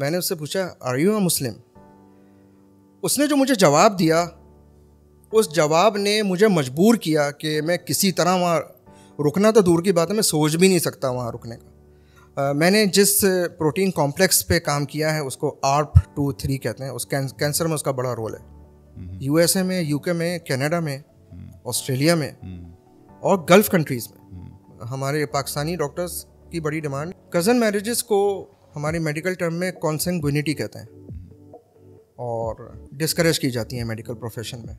मैंने उससे पूछा आर यू अ मुस्लिम उसने जो मुझे जवाब दिया उस जवाब ने मुझे मजबूर किया कि मैं किसी तरह वहाँ रुकना तो दूर की बात है मैं सोच भी नहीं सकता वहाँ रुकने का मैंने जिस प्रोटीन कॉम्प्लेक्स पे काम किया है उसको आर्प टू थ्री कहते हैं उस कैंसर में उसका बड़ा रोल है हम्म। यूएसए में यूके में कनाडा में हम्म। ऑस्ट्रेलिया में हम्म। और गल्फ़ कंट्रीज़ में हमारे पाकिस्तानी डॉक्टर्स की बड़ी डिमांड कज़न मैरिजेस को हमारी मेडिकल टर्म में कॉन्सेंग्विनिटी कहते हैं और डिस्करेज की जाती है मेडिकल प्रोफेशन में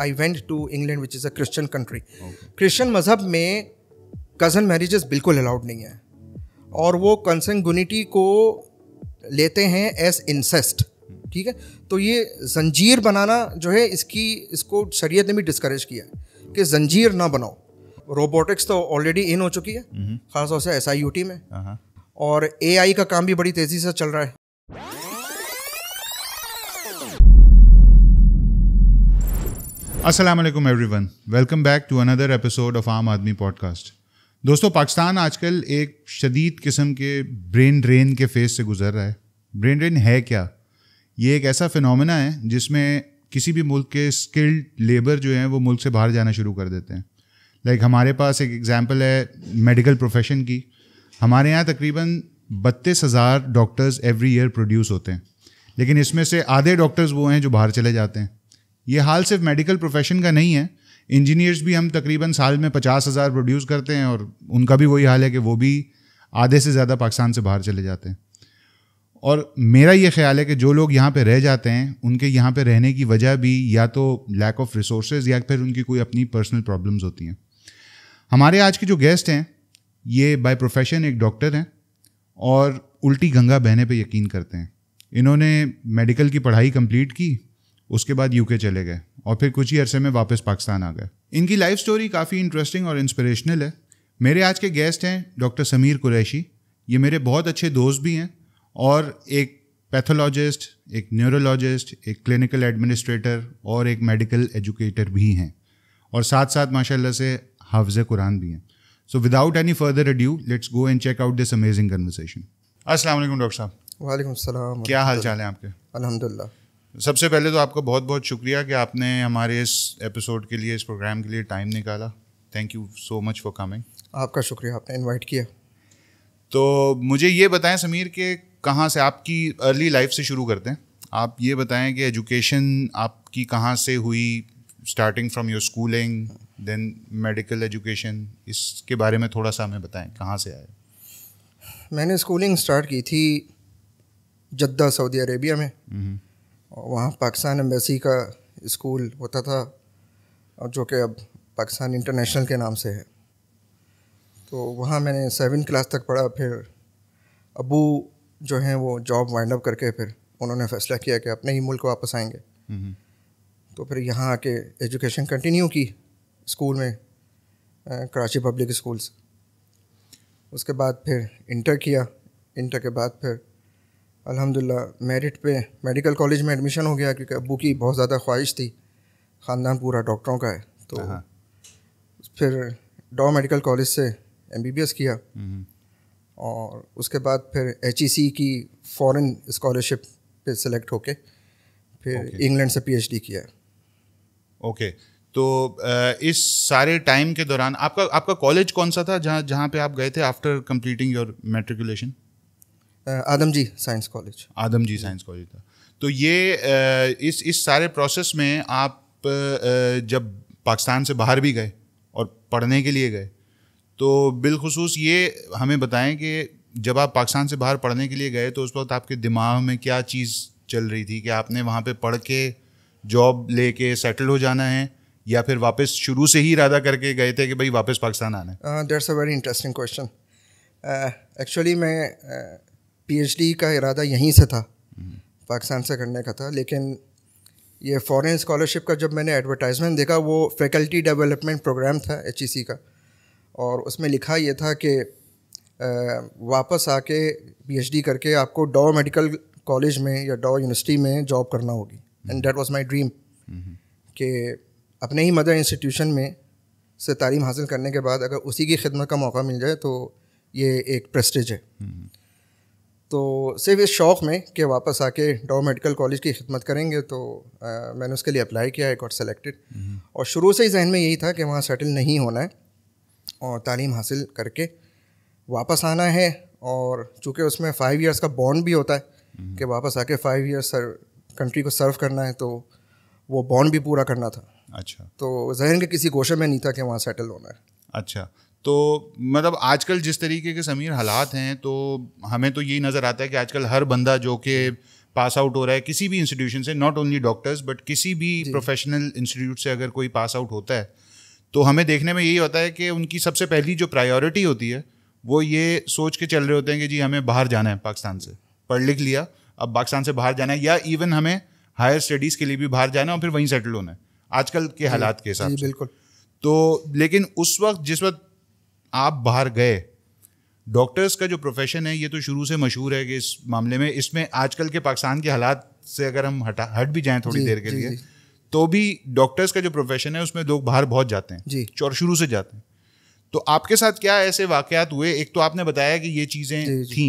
I went to England which is a Christian country Christian मज़हब में कज़न मैरिजेस बिल्कुल अलाउड नहीं है और वो कंसेंगुनिटी को लेते हैं एज इंसेस्ट ठीक है तो ये जंजीर बनाना जो है इसकी इसको शरीयत ने भी डिस्करेज किया है कि जंजीर ना बनाओ रोबोटिक्स तो ऑलरेडी इन हो चुकी है हम्म। खासतौर से एस में हाँ, हाँ। और एआई का काम भी बड़ी तेज़ी से चल रहा है Aslam everyone welcome back to another episode of Aam Aadmi podcast दोस्तों पाकिस्तान आजकल एक शदीद किस्म के ब्रेन ड्रेन के फेस से गुजर रहा है ब्रेन ड्रेन है क्या ये एक ऐसा फिनोमेना है जिसमें किसी भी मुल्क के स्किल्ड लेबर जो हैं वो मुल्क से बाहर जाना शुरू कर देते हैं लाइक like हमारे पास एक एग्ज़ाम्पल है मेडिकल प्रोफेशन की हमारे यहाँ तकरीबन बत्तीस हज़ार डॉक्टर्स एवरी ईयर प्रोड्यूस होते हैं लेकिन इसमें से आधे डॉक्टर्स वो हैं जो बाहर चले जाते हैं ये हाल सिर्फ मेडिकल प्रोफेशन का नहीं है इंजीनियर्स भी हम तकरीबन साल में पचास हज़ार प्रोड्यूस करते हैं और उनका भी वही हाल है कि वो भी आधे से ज़्यादा पाकिस्तान से बाहर चले जाते हैं और मेरा ये ख्याल है कि जो लोग यहाँ पे रह जाते हैं उनके यहाँ पे रहने की वजह भी या तो लैक ऑफ रिसोर्स या फिर उनकी कोई अपनी पर्सनल प्रॉब्लम्स होती हैं हमारे आज के जो गेस्ट हैं ये बाय प्रोफेशन एक डॉक्टर हैं और उल्टी गंगा बहने पे यकीन करते हैं इन्होंने मेडिकल की पढ़ाई कंप्लीट की उसके बाद यूके चले गए और फिर कुछ ही अरसे में वापस पाकिस्तान आ गए इनकी लाइफ स्टोरी काफ़ी इंटरेस्टिंग और इंस्पिरेशनल है मेरे आज के गेस्ट हैं डॉक्टर समीर कुरैशी ये मेरे बहुत अच्छे दोस्त भी हैं और एक पैथोलॉजिस्ट एक न्यूरोलॉजिस्ट एक क्लिनिकल एडमिनिस्ट्रेटर और एक मेडिकल एजुकेटर भी हैं और साथ साथ माशाल्लाह से हाफज कुरान भी हैं so without any further ado, go and check check out this amazing conversation. Assalamualaikum doctor साहब वालेकुम सलाम क्या हाल चाल है आपके अल्हम्दुलिल्लाह सबसे पहले तो आपका बहुत बहुत शुक्रिया कि आपने हमारे इस एपिसोड के लिए इस प्रोग्राम के लिए टाइम निकाला thank you so much for coming आपका शुक्रिया आपने इनवाइट किया तो मुझे ये बताएं समीर के कहाँ से आपकी अर्ली लाइफ से शुरू करते हैं आप ये बताएं कि एजुकेशन आपकी कहाँ से हुई starting from your schooling then medical education इसके बारे में थोड़ा सा हमें बताएं कहाँ से आए मैंने स्कूलिंग स्टार्ट की थी जद्दा सऊदी अरेबिया में हम्म। और वहाँ पाकिस्तान एम्बेसी का स्कूल होता था और जो कि अब पाकिस्तान इंटरनेशनल के नाम से है तो वहाँ मैंने सेवन क्लास तक पढ़ा फिर अबू जो हैं वो जॉब वाइंड अप करके फिर उन्होंने फ़ैसला किया कि अपने ही मुल्क वापस आएंगे हम्म। तो फिर यहाँ आके एजुकेशन कंटिन्यू की स्कूल में कराची पब्लिक स्कूल्स उसके बाद फिर इंटर किया इंटर के बाद फिर अल्हम्दुलिल्लाह मेरिट पे मेडिकल कॉलेज में एडमिशन हो गया क्योंकि अबू की बहुत ज़्यादा ख्वाहिश थी ख़ानदान पूरा डॉक्टरों का है तो हाँ। फिर डॉ मेडिकल कॉलेज से एम किया हम्म। और उसके बाद फिर एच e की फॉरेन स्कॉलरशिप पे सेलेक्ट होके फिर इंग्लैंड okay. से पीएचडी किया ओके okay. तो इस सारे टाइम के दौरान आपका आपका कॉलेज कौन सा था जहाँ जहाँ पे आप गए थे after completing your matriculation Adamjee science college Adamjee science college था तो ये इस इस सारे प्रोसेस में आप जब पाकिस्तान से बाहर भी गए और पढ़ने के लिए गए तो बिलखसूस ये हमें बताएं कि जब आप पाकिस्तान से बाहर पढ़ने के लिए गए तो उस वक्त आपके दिमाग में क्या चीज़ चल रही थी कि आपने वहाँ पे पढ़ के जॉब लेके सेटल हो जाना है या फिर वापस शुरू से ही इरादा करके गए थे कि भाई वापस पाकिस्तान आना है that's a very interesting question actually मैं पीएचडी uh, का इरादा यहीं से था हम्म। पाकिस्तान से करने का था लेकिन ये फॉरेन स्कॉलरशिप का जब मैंने एडवर्टाइजमेंट देखा वो फैकल्टी डेवलपमेंट प्रोग्राम था एच e का और उसमें लिखा ये था कि uh, वापस आके पीएचडी करके आपको डॉ मेडिकल कॉलेज में या डॉ यूनिवर्सिटी में जॉब करना होगी and that was my dream कि अपने ही मदर इंस्टीट्यूशन में से तालीम हासिल करने के बाद अगर उसी की खिदमत का मौका मिल जाए तो ये एक प्रेस्टिज है हम्म। तो सिर्फ इस शौक़ में कि वापस आके डॉ मेडिकल कॉलेज की खिदमत करेंगे तो आ, मैंने उसके लिए अप्लाई किया एक और सेलेक्टेड और शुरू से ही जहन में यही था कि वहाँ सेटल नहीं होना है और तालीम हासिल करके वापस आना है और चूँकि उसमें फ़ाइव ईयर्स का बॉन्ड भी होता है हम्म। कि वापस आके फ़ाइव ईयर्स कंट्री को सर्व करना है तो वो बॉन्ड भी पूरा करना था अच्छा तो जहन के किसी गोशे में नहीं था कि वहाँ सेटल होना है अच्छा तो मतलब आजकल जिस तरीके के समीर हालात हैं तो हमें तो यही नज़र आता है कि आजकल हर बंदा जो कि पास आउट हो रहा है किसी भी इंस्टीट्यूशन से नॉट ओनली डॉक्टर्स बट किसी भी प्रोफेशनल इंस्टीट्यूट से अगर कोई पास आउट होता है तो हमें देखने में यही होता है कि उनकी सबसे पहली जो प्रायोरिटी होती है वो ये सोच के चल रहे होते हैं कि जी हमें बाहर जाना है पाकिस्तान से पढ़ लिख लिया अब पाकिस्तान से बाहर जाना है या इवन हमें हायर स्टडीज़ के लिए भी बाहर जाना है और फिर वहीं सेटल होना है आजकल के हालात के हिसाब से बिल्कुल तो लेकिन उस वक्त जिस वक्त आप बाहर गए डॉक्टर्स का जो प्रोफेशन है ये तो शुरू से मशहूर है कि इस मामले में इसमें आजकल के पाकिस्तान के हालात से अगर हम हटा हट भी जाएं थोड़ी देर के लिए तो भी डॉक्टर्स का जो प्रोफेशन है उसमें लोग बाहर बहुत जाते हैं और शुरू से जाते हैं तो आपके साथ क्या ऐसे वाकयात हुए एक तो आपने बताया कि ये चीज़ें थी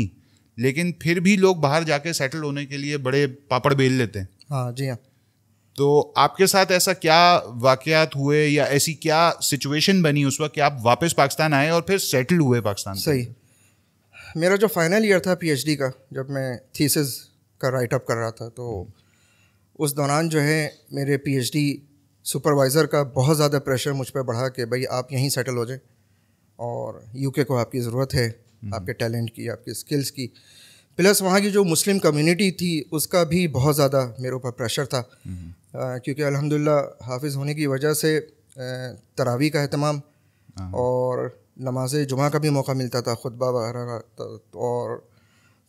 लेकिन फिर भी लोग बाहर जाके सेटल होने के लिए बड़े पापड़ बेल लेते हैं हाँ जी हाँ तो आपके साथ ऐसा क्या वाकयात हुए या ऐसी क्या सिचुएशन बनी उस वक्त कि आप वापस पाकिस्तान आए और फिर सेटल हुए पाकिस्तान सही मेरा जो फाइनल ईयर था पीएचडी का जब मैं थीसिस का राइट अप कर रहा था तो उस दौरान जो है मेरे पीएचडी सुपरवाइज़र का बहुत ज़्यादा प्रेशर मुझ पर बढ़ा कि भाई आप यहीं सेटल हो जाए और यूके को आपकी ज़रूरत है हम्म। आपके टैलेंट की आपके स्किल्स की प्लस वहाँ की जो मुस्लिम कम्युनिटी थी उसका भी बहुत ज़्यादा मेरे ऊपर प्रेशर था हम्म। क्योंकि अल्हम्दुलिल्लाह हाफिज़ होने की वजह से तरावी का अहतमाम हाँ। और नमाज जुमा का भी मौका मिलता था खुतबा वगैरह का तो और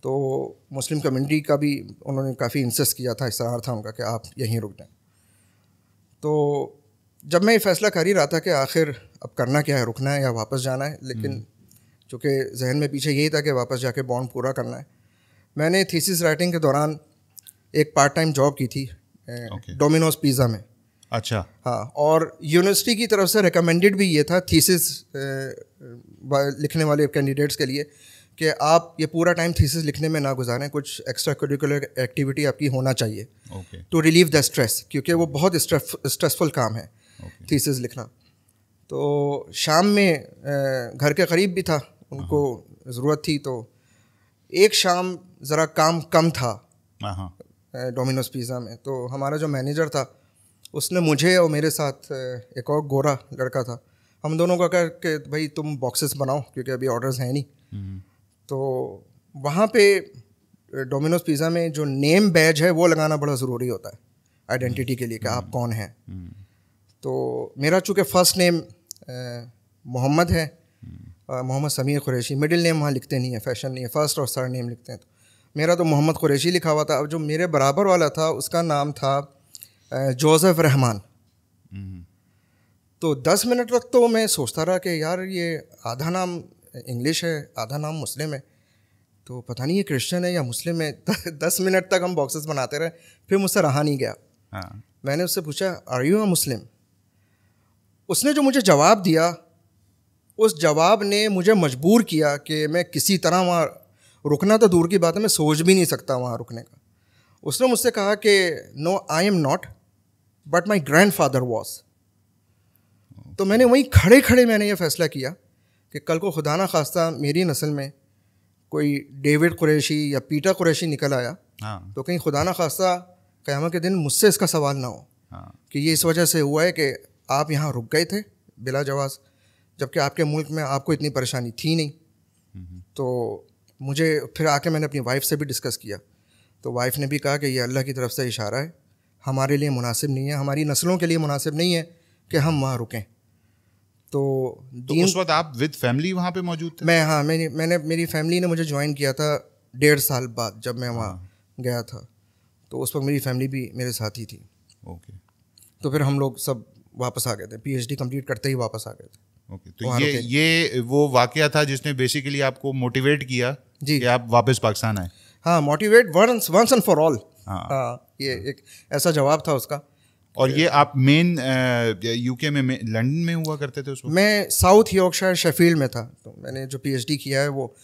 तो मुस्लिम कम्युनिटी का भी उन्होंने काफ़ी इंसस्ट किया था इसरार था उनका कि आप यहीं रुक जाएँ तो जब मैं ये फैसला कर ही रहा था कि आखिर अब करना क्या है रुकना है या वापस जाना है लेकिन हम्म। चूँकि जहन में पीछे यही था कि वापस जाके बॉन्ड पूरा करना है मैंने थीसिस राइटिंग के दौरान एक पार्ट टाइम जॉब की थी डोमिनोज पिज़्ज़ा में अच्छा हाँ और यूनिवर्सिटी की तरफ से रिकमेंडेड भी ये था थीसिस लिखने वाले कैंडिडेट्स के लिए कि आप ये पूरा टाइम थीसिस लिखने में ना गुजारें कुछ एक्स्ट्रा करिकुलर एक्टिविटी आपकी होना चाहिए टू रिलीव द स्ट्रेस क्योंकि वो बहुत स्ट्रेसफुल काम है थीसिस लिखना तो शाम में घर के करीब भी था उनको हाँ। ज़रूरत थी तो एक शाम ज़रा काम कम था हाँ, हाँ। डोमिनोज पिज़्ज़ा में तो हमारा जो मैनेजर था उसने मुझे और मेरे साथ एक और गोरा लड़का था हम दोनों का कह के भाई तुम बॉक्सेस बनाओ क्योंकि अभी ऑर्डर्स हैं नहीं हम्म। तो वहाँ पे डोमिनोज पिज़्ज़ा में जो नेम बैज है वो लगाना बड़ा ज़रूरी होता है आइडेंटिटी के लिए कि आप हम्म। कौन हैं हम्म। तो मेरा चूँकि फ़र्स्ट नेम मोहम्मद है मोहम्मद समीर कुरैशी मिडिल नेम वहाँ लिखते नहीं है फैशन नहीं है फर्स्ट और सर नेम लिखते हैं तो मेरा तो मोहम्मद कुरैशी लिखा हुआ था अब जो मेरे बराबर वाला था उसका नाम था जोसेफ रहमान तो दस मिनट तक तो मैं सोचता रहा कि यार ये आधा नाम इंग्लिश है आधा नाम मुस्लिम है तो पता नहीं ये क्रिश्चियन है या मुस्लिम है दस मिनट तक हम बॉक्सेस बनाते रहे फिर मुझसे रहा नहीं गया हाँ। मैंने उससे पूछा आर यू अ मुस्लिम उसने जो मुझे जवाब दिया उस जवाब ने मुझे मजबूर किया कि मैं किसी तरह वहाँ रुकना तो दूर की बात है मैं सोच भी नहीं सकता वहाँ रुकने का उसने मुझसे कहा कि no I am not but my grandfather was तो मैंने वहीं खड़े खड़े मैंने ये फ़ैसला किया कि कल को खुदा ना खास्ता मेरी नस्ल में कोई डेविड कुरैशी या पीटा कुरैशी निकल आया हाँ। तो कहीं खुदा ना खास्ता क़्याम के दिन मुझसे इसका सवाल ना हो हाँ। कि ये इस वजह से हुआ है कि आप यहाँ रुक गए थे बिला जवाज़ जबकि आपके मुल्क में आपको इतनी परेशानी थी नहीं हम्म। तो मुझे फिर आके मैंने अपनी वाइफ से भी डिस्कस किया तो वाइफ ने भी कहा कि ये अल्लाह की तरफ से इशारा है हमारे लिए मुनासिब नहीं है हमारी नस्लों के लिए मुनासिब नहीं है कि हम वहाँ रुकें तो, तो उस वक्त आप विद फैमिली वहाँ पे मौजूद थे मैं हाँ मैंने मैंने मेरी फैमिली ने मुझे ज्वाइन किया था डेढ़ साल बाद जब मैं वहाँ हाँ। गया था तो उस वक्त मेरी फैमिली भी मेरे साथ ही थी ओके तो फिर हम लोग सब वापस आ गए थे पीएचडी कंप्लीट करते ही वापस आ गए थे ओके तो ये ये वो वाक़ था जिसने बेसिकली आपको मोटिवेट किया जी कि आप वापस पाकिस्तान आए हाँ motivate once once and for all हाँ ये एक ऐसा जवाब था उसका और ये आप मेन यूके में लंदन में हुआ करते थे उसको मैं साउथ यॉर्कशायर शेफील्ड में था तो मैंने जो पीएचडी किया है वो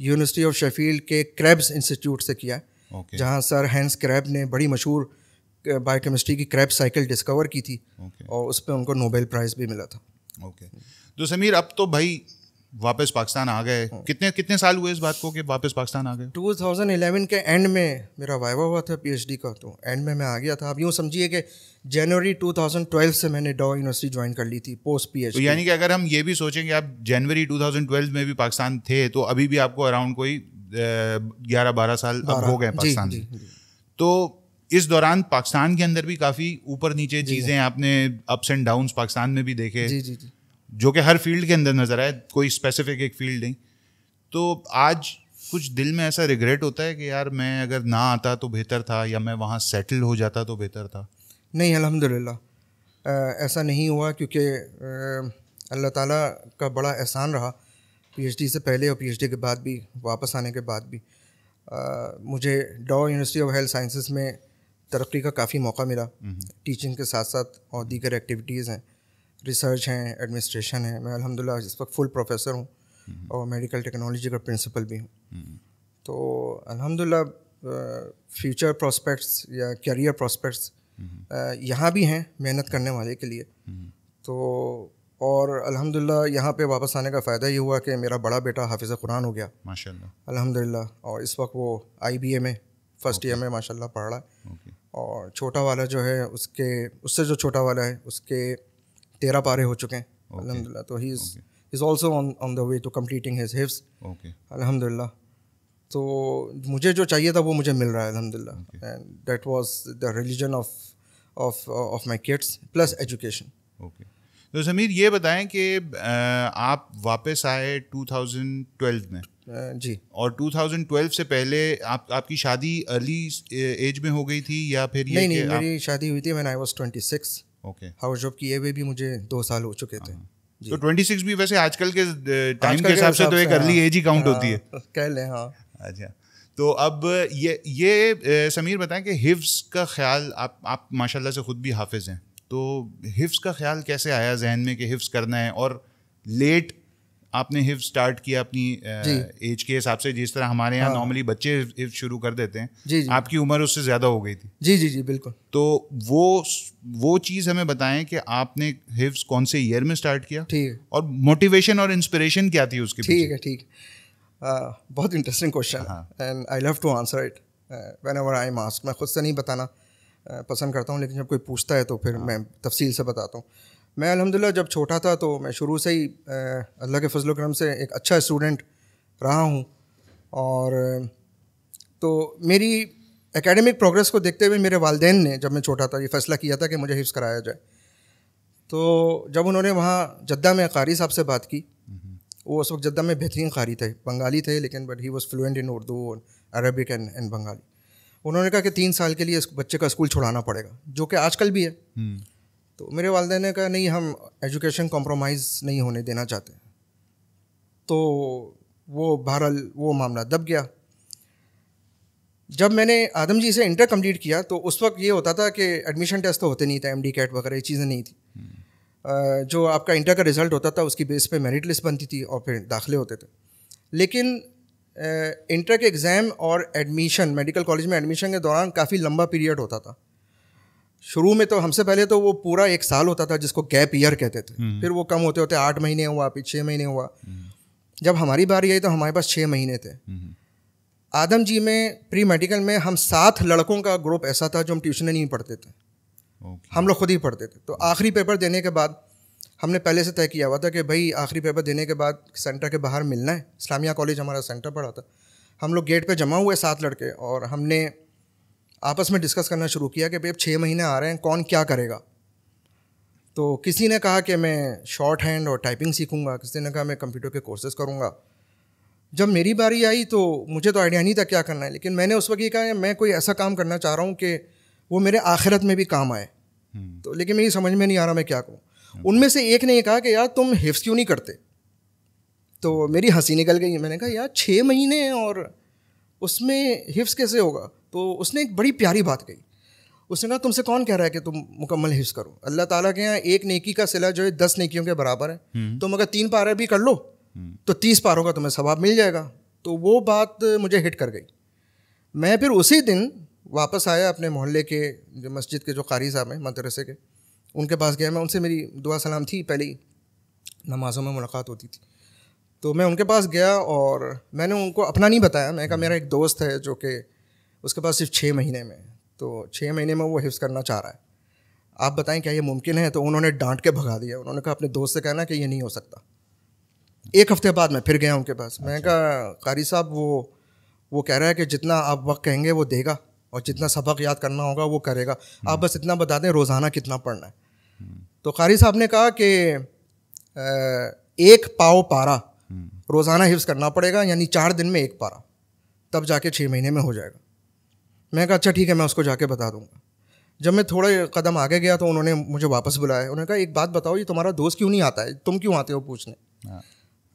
यूनिवर्सिटी ऑफ शेफील्ड के क्रैब्स इंस्टीट्यूट से किया है okay. जहाँ सर हैंस क्रैब ने बड़ी मशहूर बायोकेमिस्ट्री की क्रैब साइकिल डिस्कवर की थी okay. और उस पर उनको नोबेल प्राइज़ भी मिला था ओके okay. तो समीर अब तो भाई वापस पाकिस्तान आ गए हाँ। कितने कितने साल हुए इस बात को कि वापस पाकिस्तान आ गए 2011 के एंड में मेरा वाइवा हुआ था पीएचडी का तो एंड में मैं आ गया था अब यूँ समझिए कि जनवरी 2012 से मैंने डॉ यूनिवर्सिटी ज्वाइन कर ली थी पोस्ट पी तो यानी कि अगर हम ये भी सोचें कि आप जनवरी 2012 में भी पाकिस्तान थे तो अभी भी आपको अराउंड कोई ग्यारह बारह साल अब हो गए पाकिस्तान जी, तो इस दौरान पाकिस्तान के अंदर भी काफ़ी ऊपर नीचे चीज़ें आपने अप्स एंड डाउन्स पाकिस्तान में भी देखे जी जी जी जो कि हर फील्ड के अंदर नज़र आए कोई स्पेसिफिक एक फील्ड नहीं तो आज कुछ दिल में ऐसा रिग्रेट होता है कि यार मैं अगर ना आता तो बेहतर था या मैं वहाँ सेटल हो जाता तो बेहतर था नहीं अल्हम्दुलिल्लाह ऐसा नहीं हुआ क्योंकि अल्लाह ताला का बड़ा एहसान रहा पीएचडी से पहले और पीएचडी के बाद भी वापस आने के बाद भी आ, मुझे डॉ यूनिवर्सिटी ऑफ हेल्थ साइंसेस में तरक्की का काफ़ी मौका मिला टीचिंग हम्म। के साथ साथ और दीगर एक्टिविटीज़ हैं रिसर्च हैं एडमिनिस्ट्रेशन है मैं अलहमदिल्ला इस वक्त फुल प्रोफेसर हूँ हम्म। और मेडिकल टेक्नोलॉजी का प्रिंसिपल भी हूँ हम्म। तो अलहमदिल्ला फ्यूचर प्रॉस्पेक्ट्स या करियर प्रॉस्पेक्ट्स हम्म। यहाँ भी हैं मेहनत करने वाले के लिए तो और अल्हम्दुलिल्लाह यहाँ पे वापस आने का फ़ायदा ये हुआ कि मेरा बड़ा बेटा हाफिज़ कुरान हो गया माशाल्लाह अल्हम्दुलिल्लाह और इस वक्त वो आईबीए में फ़र्स्ट ईयर में माशाल्लाह पढ़ रहा है और छोटा वाला जो है उसके उससे जो छोटा वाला है उसके तेरह पारे हो चुके हैं अलहमदिल्ला तो he is is also on the way to completing his अलहमदिल्ला तो मुझे जो चाहिए था वो मुझे मिल रहा है अलहमदिल्ला and that was the religion of of of my kids plus education okay तो समीर ये बताएं कि आप वापस आए 2012 में जी और 2012 से पहले आप आपकी शादी अर्ली एज में हो गई थी या फिर ये नहीं नहीं मेरी शादी हुई थी when I was 26 okay house job किए हुए भी मुझे दो साल हो चुके थे हाँ। तो ट्वेंटी सिक्स भी वैसे आजकल के टाइम के हिसाब से तो एक अर्ली एज ही काउंट हाँ, होती है कह लें हाँ अच्छा तो अब ये ये समीर बताएं कि हिफ्स का ख्याल आप आप माशाल्लाह से ख़ुद भी हाफिज़ हैं तो हिफ्स का ख्याल कैसे आया जहन में कि हिफ्स करना है और लेट आपने हिफ स्टार्ट किया अपनी एज के हिसाब से जिस तरह हमारे यहाँ नॉर्मली हाँ। बच्चे हिफ शुरू कर देते हैं जी जी आपकी उम्र उससे ज़्यादा हो गई थी जी जी जी बिल्कुल तो वो वो चीज़ हमें बताएं कि आपने हिफ्स कौन से ईयर में स्टार्ट किया ठीक है और मोटिवेशन और इंस्पिरेशन क्या थी उसकी ठीक है ठीक बहुत interesting question and I love to answer it whenever I mask मैं खुद से नहीं बताना पसंद करता हूँ लेकिन जब कोई पूछता है तो फिर हाँ। मैं तफसील से बताता हूँ मैं अलहमदिल्ला जब छोटा था तो मैं शुरू से ही अल्लाह के फजल करम से एक अच्छा स्टूडेंट रहा हूँ और तो मेरी एकेडमिक प्रोग्रेस को देखते हुए मेरे वालदेन ने जब मैं छोटा था ये फ़ैसला किया था कि मुझे हिफ्स कराया जाए तो जब उन्होंने वहाँ जद्दा में कारी साहब से बात की हम्म। वो उस वक्त जद्दा में बेहतरीन कारी थे बंगाली थे लेकिन but he was fluent in Urdu Arabic and and Bengali उन्होंने कहा कि तीन साल के लिए इस बच्चे का स्कूल छुड़ाना पड़ेगा जो कि आजकल भी है हम्म। तो मेरे वालदे ने कहा नहीं हम एजुकेशन कॉम्प्रोमाइज़ नहीं होने देना चाहते तो वो बहरहाल वो मामला दब गया जब मैंने आदम जी से इंटर कम्प्लीट किया तो उस वक्त ये होता था कि एडमिशन टेस्ट तो होते नहीं थे एम डी कैट वगैरह ये चीज़ें नहीं थी हम्म। जो आपका इंटर का रिज़ल्ट होता था उसकी बेस पे मेरिट लिस्ट बनती थी और फिर दाखिले होते थे लेकिन इंटर के एग्ज़ाम और एडमिशन मेडिकल कॉलेज में एडमिशन के दौरान काफ़ी लंबा पीरियड होता था शुरू में तो हमसे पहले तो वो पूरा एक साल होता था जिसको गैप ईयर कहते थे हम्म। फिर वो कम होते होते आठ महीने हुआ फिर छः महीने हुआ हम्म। जब हमारी बारी आई तो हमारे पास छः महीने थे हम्म। आदम जी में प्री मेडिकल में हम सात लड़कों का ग्रुप ऐसा था जो हम ट्यूशन नहीं पढ़ते थे okay. हम लोग खुद ही पढ़ते थे तो आखिरी पेपर देने के बाद हमने पहले से तय किया हुआ था कि भाई आखिरी पेपर देने के बाद सेंटर के बाहर मिलना है इस्लामिया कॉलेज हमारा सेंटर पढ़ा था हम लोग गेट पे जमा हुए सात लड़के और हमने आपस में डिस्कस करना शुरू किया कि भाई छः महीने आ रहे हैं कौन क्या करेगा तो किसी ने कहा कि मैं शॉर्ट हैंड और टाइपिंग सीखूंगा किसी ने कहा मैं कंप्यूटर के कोर्सेज करूँगा जब मेरी बारी आई तो मुझे तो आइडिया नहीं था क्या करना है लेकिन मैंने उस वक्त ये कहा मैं कोई ऐसा काम करना चाह रहा हूँ कि वो मेरे आखिरत में भी काम आए हम्म। तो लेकिन मेरी समझ में नहीं आ रहा मैं क्या करूँ उनमें से एक ने ये कहा कि यार तुम हिफ्स क्यों नहीं करते तो मेरी हंसी निकल गई मैंने कहा यार छः महीने और उसमें हिफ्स कैसे होगा तो उसने एक बड़ी प्यारी बात कही उसने कहा तुमसे कौन कह रहा है कि तुम मुकम्मल हिफ्स करो अल्लाह ताला के यहाँ एक नेकी का सिला जो है दस नेकियों के बराबर है हम्म। तुम अगर तीन पारे भी कर लो हम्म। तो तीस पारों का तुम्हें सवाब मिल जाएगा तो वो बात मुझे हिट कर गई मैं फिर उसी दिन वापस आया अपने मोहल्ले के जो मस्जिद के जो कारी साहब हैं मदरसे के उनके पास गया मैं उनसे मेरी दुआ सलाम थी पहले ही नमाज़ों में मुलाकात होती थी तो मैं उनके पास गया और मैंने उनको अपना नहीं बताया मैं कहा मेरा एक दोस्त है जो कि उसके पास सिर्फ छः महीने में तो छः महीने में वो हिफ्स करना चाह रहा है आप बताएं क्या ये मुमकिन है तो उन्होंने डांट के भगा दिया उन्होंने कहा अपने दोस्त से कहना कि ये नहीं हो सकता एक हफ्ते बाद मैं फिर गया उनके पास अच्छा। मैं कहा कारी साहब वो वो कह रहा है कि जितना आप वक्त कहेंगे वो देगा और जितना सबक याद करना होगा वो करेगा हम्म। आप बस इतना बता दें रोज़ाना कितना पढ़ना है हम्म। तो कारी साहब ने कहा कि एक पाओ पारा हम्म। रोज़ाना हिफ्स करना पड़ेगा यानी चार दिन में एक पारा तब जाके छः महीने में हो जाएगा मैं कहा अच्छा ठीक है मैं उसको जाके बता दूंगा जब मैं थोड़े कदम आगे गया तो उन्होंने मुझे वापस बुलाया उन्होंने कहा एक बात बताओ ये तुम्हारा दोस्त क्यों नहीं आता है तुम क्यों आते हो पूछने हाँ।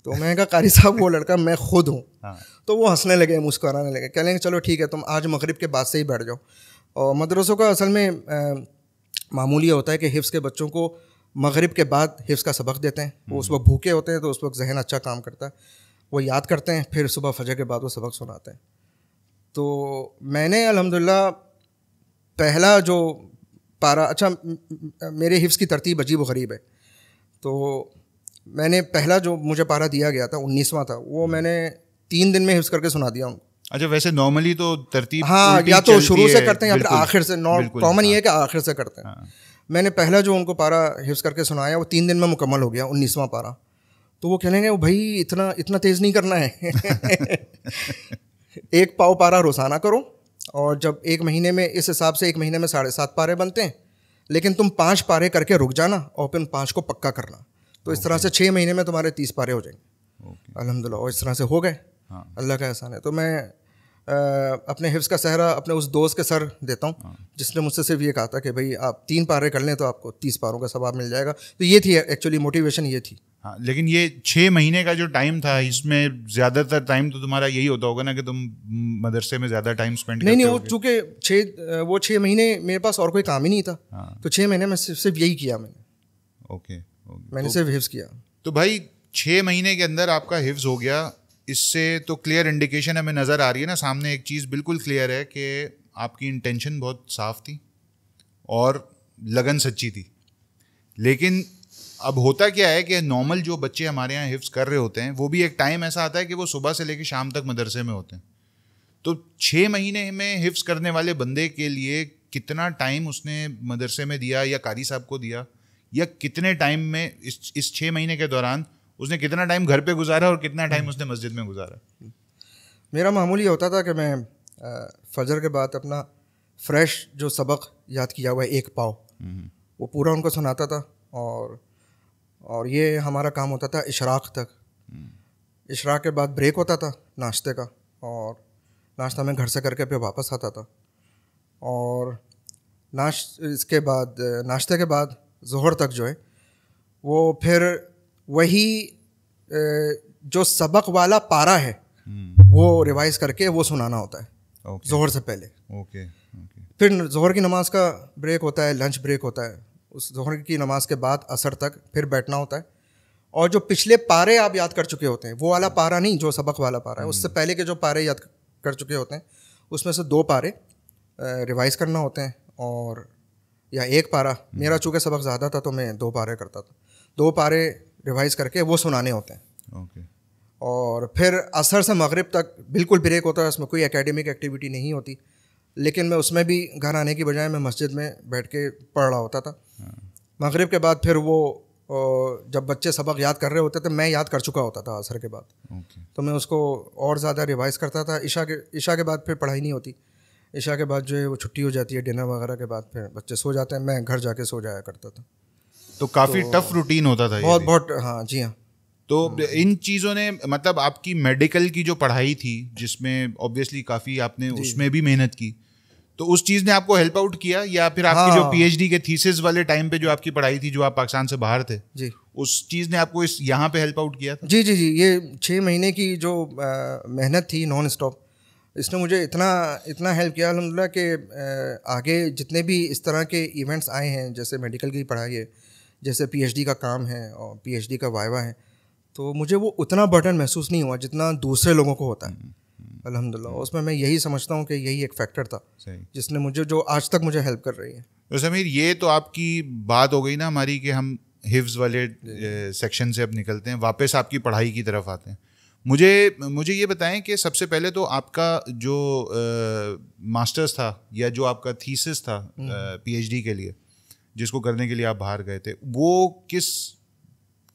तो मैं कहा कारी साहब वो लड़का मैं खुद हूँ हाँ। तो वो हंसने लगे मुस्कुराने लगे कह लेंगे चलो ठीक है तुम आज मगरब के बाद से ही बैठ जाओ और मदरसों का असल में मामूली होता है कि हिफ्स के बच्चों को मगरब के बाद हिफ्स का सबक देते हैं वो उस वक्त हम्म। भूखे होते हैं तो उस वक्त जहन अच्छा काम करता है वो याद करते हैं फिर सुबह फजर के बाद वो सबक सुनाते हैं तो मैंने अलहमदिल्ला पहला जो पारा अच्छा मेरे हिफ्स की तरतीब अजीब गरीब है तो मैंने पहला जो मुझे पारा दिया गया था उन्नीसवा था वो मैंने तीन दिन में हिफ्स करके सुना दिया उनको अच्छा वैसे नॉर्मली तो तरतीब हाँ या तो शुरू से करते हैं या फिर आखिर से नॉर्म कॉमन ये है हाँ। कि आखिर से करते हैं हाँ। मैंने पहला जो उनको पारा हिफ्स करके सुनाया वो तीन दिन में मुकम्मल हो गया उन्नीसवा पारा तो वो कह लेंगे भाई इतना इतना तेज़ नहीं करना है एक पाव पारा रोज़ाना करो और जब एक महीने में इस हिसाब से एक महीने में साढ़े सात पारे बनते हैं लेकिन तुम पाँच पारे करके रुक जाना और फिर पाँच को पक्का करना तो इस तरह से छः महीने में तुम्हारे तीस पारे हो जाएंगे अलहमदिल्ला और इस तरह से हो गए हाँ। अल्लाह का एहसान है तो मैं अपने हिफ्स का सहरा अपने उस दोस्त के सर देता हूँ हाँ। जिसने मुझसे सिर्फ ये कहा था कि भाई आप तीन पारे कर लें तो आपको तीस पारों का सवाब मिल जाएगा तो ये थी एक्चुअली मोटिवेशन ये थी हाँ लेकिन ये छः महीने का जो टाइम था इसमें ज़्यादातर टाइम तो तुम्हारा यही होता होगा ना कि तुम मदरसे में ज़्यादा टाइम स्पेंड नहीं नहीं वो चूँकि छः वो छः महीने मेरे पास और कोई काम ही नहीं था हाँ। तो छः महीने में सिर्फ सिर्फ यही किया मैंने ओके, ओके मैंने तो, सिर्फ हिफ्स किया तो भाई छः महीने के अंदर आपका हिफ्स हो गया इससे तो क्लियर इंडिकेशन हमें नज़र आ रही है ना सामने एक चीज़ बिल्कुल क्लियर है कि आपकी इंटेंशन बहुत साफ थी और लगन सच्ची थी लेकिन अब होता क्या है कि नॉर्मल जो बच्चे हमारे यहाँ हिफ्स कर रहे होते हैं वो भी एक टाइम ऐसा आता है कि वो सुबह से लेकर शाम तक मदरसे में होते हैं तो छः महीने में हिफ्स करने वाले बंदे के लिए कितना टाइम उसने मदरसे में दिया या कारी साहब को दिया या कितने टाइम में इस इस छः महीने के दौरान उसने कितना टाइम घर पे गुजारा और कितना टाइम हम्म। उसने मस्जिद में गुजारा मेरा मामूल ये होता था कि मैं फजर के बाद अपना फ्रेश जो सबक याद किया हुआ है एक पाव हम्म। वो पूरा उनको सुनाता था और और ये हमारा काम होता था इशराक तक हम्म। इशराक के बाद ब्रेक होता था नाश्ते का और नाश्ता मैं घर से करके फिर वापस आता था और नाश इसके बाद नाश्ते के बाद जहर तक जो है वो फिर वही जो सबक वाला पारा है वो रिवाइज करके वो सुनाना होता है okay. जोहर से पहले ओके okay. okay. फिर जोहर की नमाज का ब्रेक होता है लंच ब्रेक होता है उस जोहर की नमाज के बाद असर तक फिर बैठना होता है और जो पिछले पारे आप याद कर चुके होते हैं वो वाला पारा नहीं जो सबक वाला पारा है उससे hmm. पहले के जो पारे याद कर चुके होते हैं उसमें से दो पारे रिवाइज करना होते हैं और या एक पारा मेरा hmm. चूँकि सबक ज़्यादा था तो मैं दो पारे करता था दो पारे रिवाइज करके वो सुनाने होते हैं ओके okay. और फिर असर से मगरब तक बिल्कुल ब्रेक होता है उसमें कोई एकेडमिक एक्टिविटी नहीं होती लेकिन मैं उसमें भी घर आने की बजाय मैं मस्जिद में बैठ के पढ़ रहा होता था हाँ। मगरब के बाद फिर वो जब बच्चे सबक याद कर रहे होते थे मैं याद कर चुका होता था असर के बाद okay. तो मैं उसको और ज़्यादा रिवाइज़ करता था ईशा के ईशा के बाद फिर पढ़ाई नहीं होती ईशा के बाद जो है वो छुट्टी हो जाती है डिनर वगैरह के बाद फिर बच्चे सो जाते हैं मैं घर जाके सो जाया करता था तो काफी तो, टफ रूटीन होता था बहुत बहुत हाँ जी हाँ तो इन चीज़ों ने मतलब आपकी मेडिकल की जो पढ़ाई थी जिसमें ऑब्वियसली काफ़ी आपने उसमें भी मेहनत की तो उस चीज़ ने आपको हेल्प आउट किया या फिर आपकी हाँ। जो पीएचडी के थीसिस वाले टाइम पे जो आपकी पढ़ाई थी जो आप पाकिस्तान से बाहर थे जी उस चीज़ ने आपको इस यहाँ पे हेल्प आउट किया था जी जी जी ये छः महीने की जो आ, मेहनत थी नॉन स्टॉप इसने मुझे इतना इतना हेल्प किया अलहमदिल्ला के आगे जितने भी इस तरह के इवेंट्स आए हैं जैसे मेडिकल की पढ़ाई है जैसे पीएचडी का काम है और पीएचडी का वाइवा है तो मुझे वो उतना बर्डन महसूस नहीं हुआ जितना दूसरे लोगों को होता है हम्म, हम्म, हम्म। अलहमदिल्ला उसमें मैं यही समझता हूँ कि यही एक फैक्टर था जिसने मुझे जो आज तक मुझे हेल्प कर रही है तो समीर ये तो आपकी बात हो गई ना हमारी कि हम हिफ्स वाले सेक्शन से अब निकलते हैं वापस आपकी पढ़ाई की तरफ आते हैं मुझे मुझे ये बताएं कि सबसे पहले तो आपका जो मास्टर्स था या जो आपका थीसिस था पीएचडी के लिए जिसको करने के लिए आप बाहर गए थे वो किस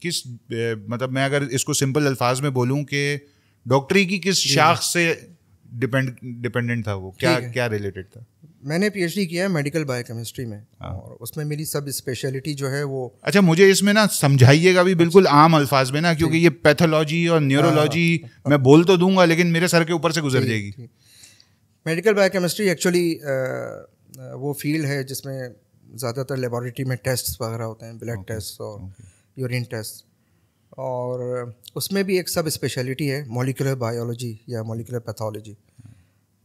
किस मतलब मैं अगर इसको सिंपल अल्फाज में बोलूँ कि डॉक्टरी की किस शाख से डिपेंड डिपेंडेंट था वो क्या क्या रिलेटेड था मैंने पीएचडी किया है मेडिकल बायोकेमिस्ट्री में हाँ। और उसमें मेरी सब स्पेशलिटी जो है वो अच्छा मुझे इसमें ना समझाइएगा भी बिल्कुल अच्छा। आम अल्फाज में ना क्योंकि ये पैथोलॉजी और न्यूरोलॉजी हाँ, हाँ, मैं बोल तो दूंगा लेकिन मेरे सर के ऊपर से गुजर जाएगी मेडिकल बायोकेमिस्ट्री एक्चुअली वो फील्ड है जिसमें ज़्यादातर लेबॉरेटरी में टेस्ट वगैरह होते हैं ब्लड टेस्ट और यूरिन टेस्ट और उसमें भी एक सब स्पेशलिटी है मोलिकुलर बायोलॉजी या मोलिकुलर पैथोलॉजी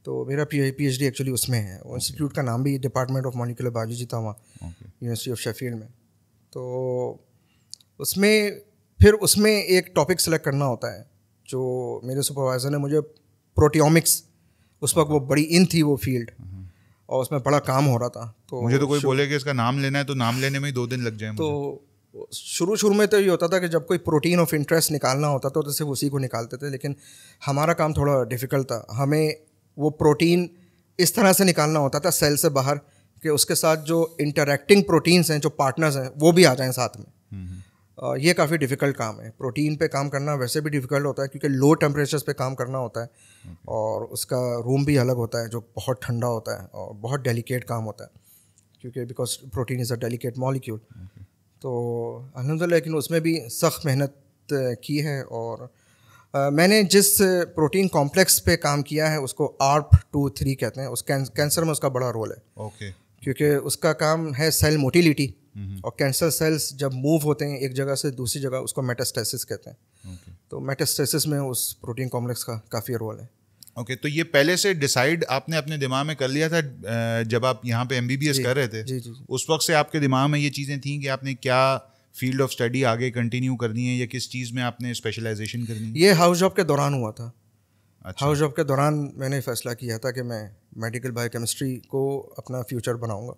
तो मेरा पी एच डी एक्चुअली उसमें है इंस्टीट्यूट का नाम भी डिपार्टमेंट ऑफ मोलिकुलर बायोलॉजी था वहाँ यूनिवर्सिटी ऑफ शेफील्ड में तो उसमें फिर उसमें एक टॉपिक सेलेक्ट करना होता है जो मेरे सुपरवाइज़र ने मुझे प्रोटियोमिक्स उस वक्त वो बड़ी इन थी वो फील्ड और उसमें बड़ा काम हो रहा था तो मुझे तो कोई बोले कि इसका नाम लेना है तो नाम लेने में ही दो दिन लग जाए तो शुरू शुरू में तो ये होता था कि जब कोई प्रोटीन ऑफ इंटरेस्ट निकालना होता था तो सिर्फ उसी को निकालते थे लेकिन हमारा काम थोड़ा डिफ़िकल्ट था हमें वो प्रोटीन इस तरह से निकालना होता था सेल से बाहर कि उसके साथ जो इंटरेक्टिंग प्रोटीन्स हैं जो पार्टनर्स हैं वो भी आ जाएं साथ में हम्म, हम्म। ये काफ़ी डिफ़िकल्ट काम है प्रोटीन पे काम करना वैसे भी डिफ़िकल्ट होता है क्योंकि लो टेम्परेचर्स पे काम करना होता है और उसका रूम भी अलग होता है जो बहुत ठंडा होता है और बहुत डेलिकेट काम होता है क्योंकि because protein is a delicate molecule तो अलहमद लेकिन उसमें भी सख्त मेहनत की है और आ, मैंने जिस प्रोटीन कॉम्प्लेक्स पे काम किया है उसको आर्प टू थ्री कहते हैं उस कैंसर में उसका बड़ा रोल है ओके क्योंकि उसका काम है सेल मोटिलिटी हम्म। और कैंसर सेल्स जब मूव होते हैं एक जगह से दूसरी जगह उसको मेटास्टेसिस कहते हैं तो मेटास्टेसिस में उस प्रोटीन कॉम्प्लेक्स का काफ़ी रोल है ओके okay, तो ये पहले से डिसाइड आपने अपने दिमाग में कर लिया था जब आप यहाँ पे एम कर रहे थे जी, जी, जी. उस वक्त से आपके दिमाग में ये चीज़ें थी कि आपने क्या फील्ड ऑफ स्टडी आगे कंटिन्यू करनी है या किस चीज़ में आपने स्पेशलाइजेशन करनी है ये हाउस जॉब के दौरान हुआ था अच्छा। हाउस जॉब के दौरान मैंने फैसला किया था कि मैं मेडिकल बायोकेमिस्ट्री को अपना फ्यूचर बनाऊंगा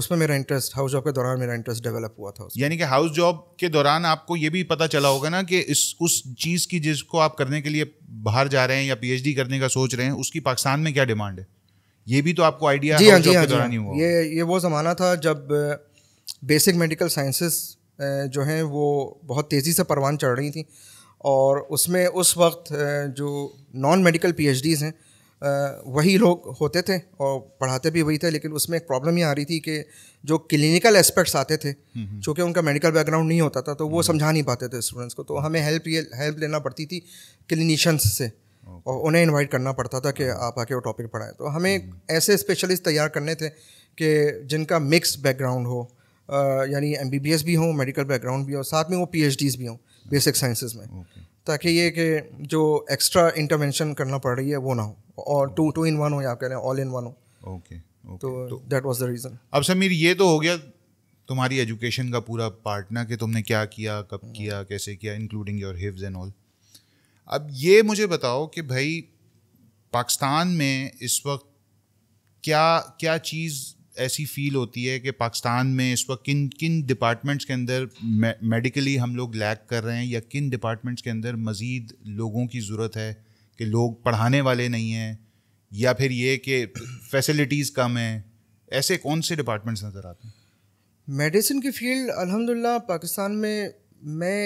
उसमें मेरा इंटरेस्ट हाउस जॉब के दौरान मेरा इंटरेस्ट डेवलप हुआ था यानी कि हाउस जॉब के दौरान आपको ये भी पता चला होगा ना कि इस उस चीज़ की जिसको आप करने के लिए बाहर जा रहे हैं या पीएचडी करने का सोच रहे हैं उसकी पाकिस्तान में क्या डिमांड है ये भी तो आपको आइडिया जी हाँ जी हाँ जी हाँ। ये ये वो ज़माना था जब बेसिक मेडिकल साइंसेस जो हैं वो बहुत तेज़ी से परवान चढ़ रही थी और उसमें उस वक्त जो नॉन मेडिकल पी हैं वही लोग होते थे और पढ़ाते भी वही थे लेकिन उसमें एक प्रॉब्लम ये आ रही थी कि जो क्लिनिकल एस्पेक्ट्स आते थे चूँकि उनका मेडिकल बैकग्राउंड नहीं होता था तो वो हम्म। समझा नहीं पाते थे स्टूडेंट्स को तो हमें हेल्प ये हेल्प लेना पड़ती थी क्लिनिशंस से और उन्हें इनवाइट करना पड़ता था कि हाँ। आप आके वो टॉपिक पढ़ाएं तो हमें हम्म। ऐसे स्पेशलिस्ट तैयार करने थे कि जिनका मिक्स बैकग्राउंड हो यानी एम भी हो मेडिकल बैकग्राउंड भी हो साथ में वो पी भी हों बेसिक साइंसेज में ताकि ये कि जो एक्स्ट्रा इंटरवेंशन करना पड़ रही है वो ना हो और टू टू इन वन हो या कह रहे हैं ऑल इन वन हो ओके तो दैट वाज द रीज़न अब समीर ये तो हो गया तुम्हारी एजुकेशन का पूरा पार्ट ना कि तुमने क्या किया कब हम्म। किया कैसे किया including your hives and all अब ये मुझे बताओ कि भाई पाकिस्तान में इस वक्त क्या क्या चीज़ ऐसी फील होती है कि पाकिस्तान में इस वक्त किन किन डिपार्टमेंट्स के अंदर मेडिकली हम लोग लैग कर रहे हैं या किन डिपार्टमेंट्स के अंदर मज़ीद लोगों की ज़रूरत है कि लोग पढ़ाने वाले नहीं हैं या फिर ये कि फैसिलिटीज़ कम हैं ऐसे कौन से डिपार्टमेंट्स नज़र आते हैं मेडिसिन की फील्ड अल्हम्दुलिल्लाह पाकिस्तान में मैं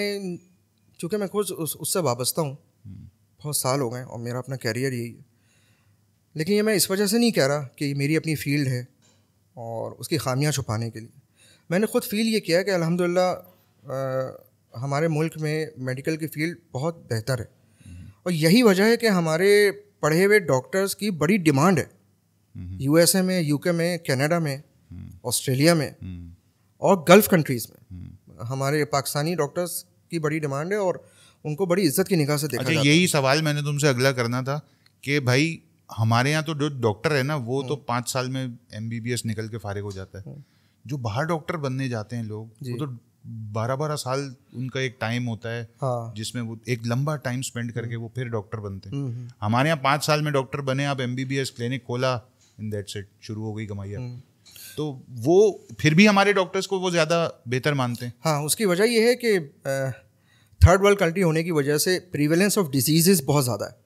चूँकि मैं खुद उस, उससे वाबस्ता हूँ हम्म। बहुत साल हो गए और मेरा अपना कैरियर यही है लेकिन ये मैं इस वजह से नहीं कह रहा कि ये मेरी अपनी फील्ड है और उसकी खामियां छुपाने के लिए मैंने ख़ुद फील ये किया कि अलहमदिल्ला हमारे मुल्क में मेडिकल की फ़ील्ड बहुत बेहतर है और यही वजह है कि हमारे पढ़े हुए डॉक्टर्स की बड़ी डिमांड है यूएसए हम्म। में यूके में कनाडा में ऑस्ट्रेलिया हम्म। में हम्म। और गल्फ कंट्रीज़ में हमारे पाकिस्तानी डॉक्टर्स की बड़ी डिमांड है और उनको बड़ी इज्जत की निगाह से देखा अच्छा यही सवाल मैंने तुमसे अगला करना था कि भाई हमारे यहाँ तो जो डॉक्टर है ना वो तो पाँच साल में एम निकल के फारिग हो जाता है जो बाहर डॉक्टर बनने जाते हैं लोग वो तो बारह बारह साल उनका एक टाइम होता है हाँ। जिसमें वो एक लंबा टाइम स्पेंड करके वो फिर डॉक्टर बनते हैं हम्म, हम्म। हमारे यहाँ पाँच साल में डॉक्टर बने आप एम क्लिनिक खोला इन दैट सेट शुरू हो गई कमाई हम्म। तो वो फिर भी हमारे डॉक्टर्स को वो ज़्यादा बेहतर मानते हैं हाँ उसकी वजह ये है कि थर्ड वर्ल्ड कंट्री होने की वजह से प्रीवेलेंस ऑफ डिजीज़ बहुत ज़्यादा है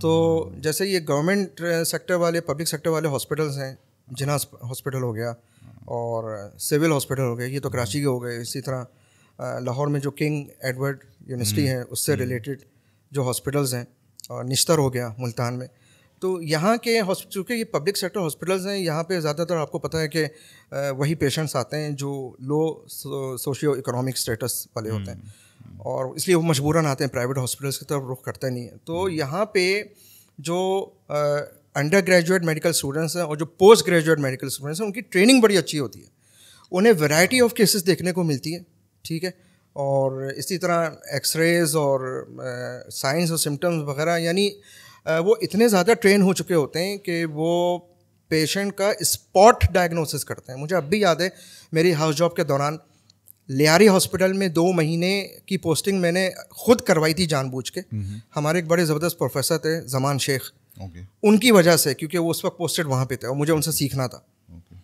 तो जैसे ये गवर्नमेंट सेक्टर वाले पब्लिक सेक्टर वाले हॉस्पिटल्स हैं जिना हॉस्पिटल हो गया और सिविल हॉस्पिटल हो गए ये तो हम्म। कराची के हो गए इसी तरह लाहौर में जो किंग एडवर्ड यूनिवर्सिटी हम्म। है उससे हम्म। रिलेटेड जो हॉस्पिटल्स हैं और निश्तर हो गया मुल्तान में तो यहाँ के हॉस्पिटल चूँकि ये पब्लिक सेक्टर हॉस्पिटल्स हैं यहाँ पे ज़्यादातर आपको पता है कि वही पेशेंट्स आते हैं जो लो सोशियो इकोनॉमिक स्टेटस वाले होते हैं और इसलिए वो मजबूरन आते हैं प्राइवेट हॉस्पिटल्स की तरफ रुख करते नहीं है तो यहाँ पे जो अंडर ग्रेजुएट मेडिकल स्टूडेंट्स हैं और जो पोस्ट ग्रेजुएट मेडिकल स्टूडेंट्स हैं उनकी ट्रेनिंग बड़ी अच्छी होती है उन्हें वैरायटी ऑफ केसेस देखने को मिलती है ठीक है और इसी तरह एक्सरेज और साइंस और सिम्टम्स वगैरह यानी वो इतने ज़्यादा ट्रेन हो चुके होते हैं कि वो पेशेंट का स्पॉट डायग्नोसिस करते हैं मुझे अब भी याद है मेरी हाउस जॉब के दौरान लियारी हॉस्पिटल में दो महीने की पोस्टिंग मैंने खुद करवाई थी जानबूझ के हम्म। हमारे एक बड़े ज़बरदस्त प्रोफेसर थे जमान शेख okay. उनकी वजह से क्योंकि वो उस वक्त पोस्टेड वहाँ पे थे और मुझे उनसे सीखना था okay.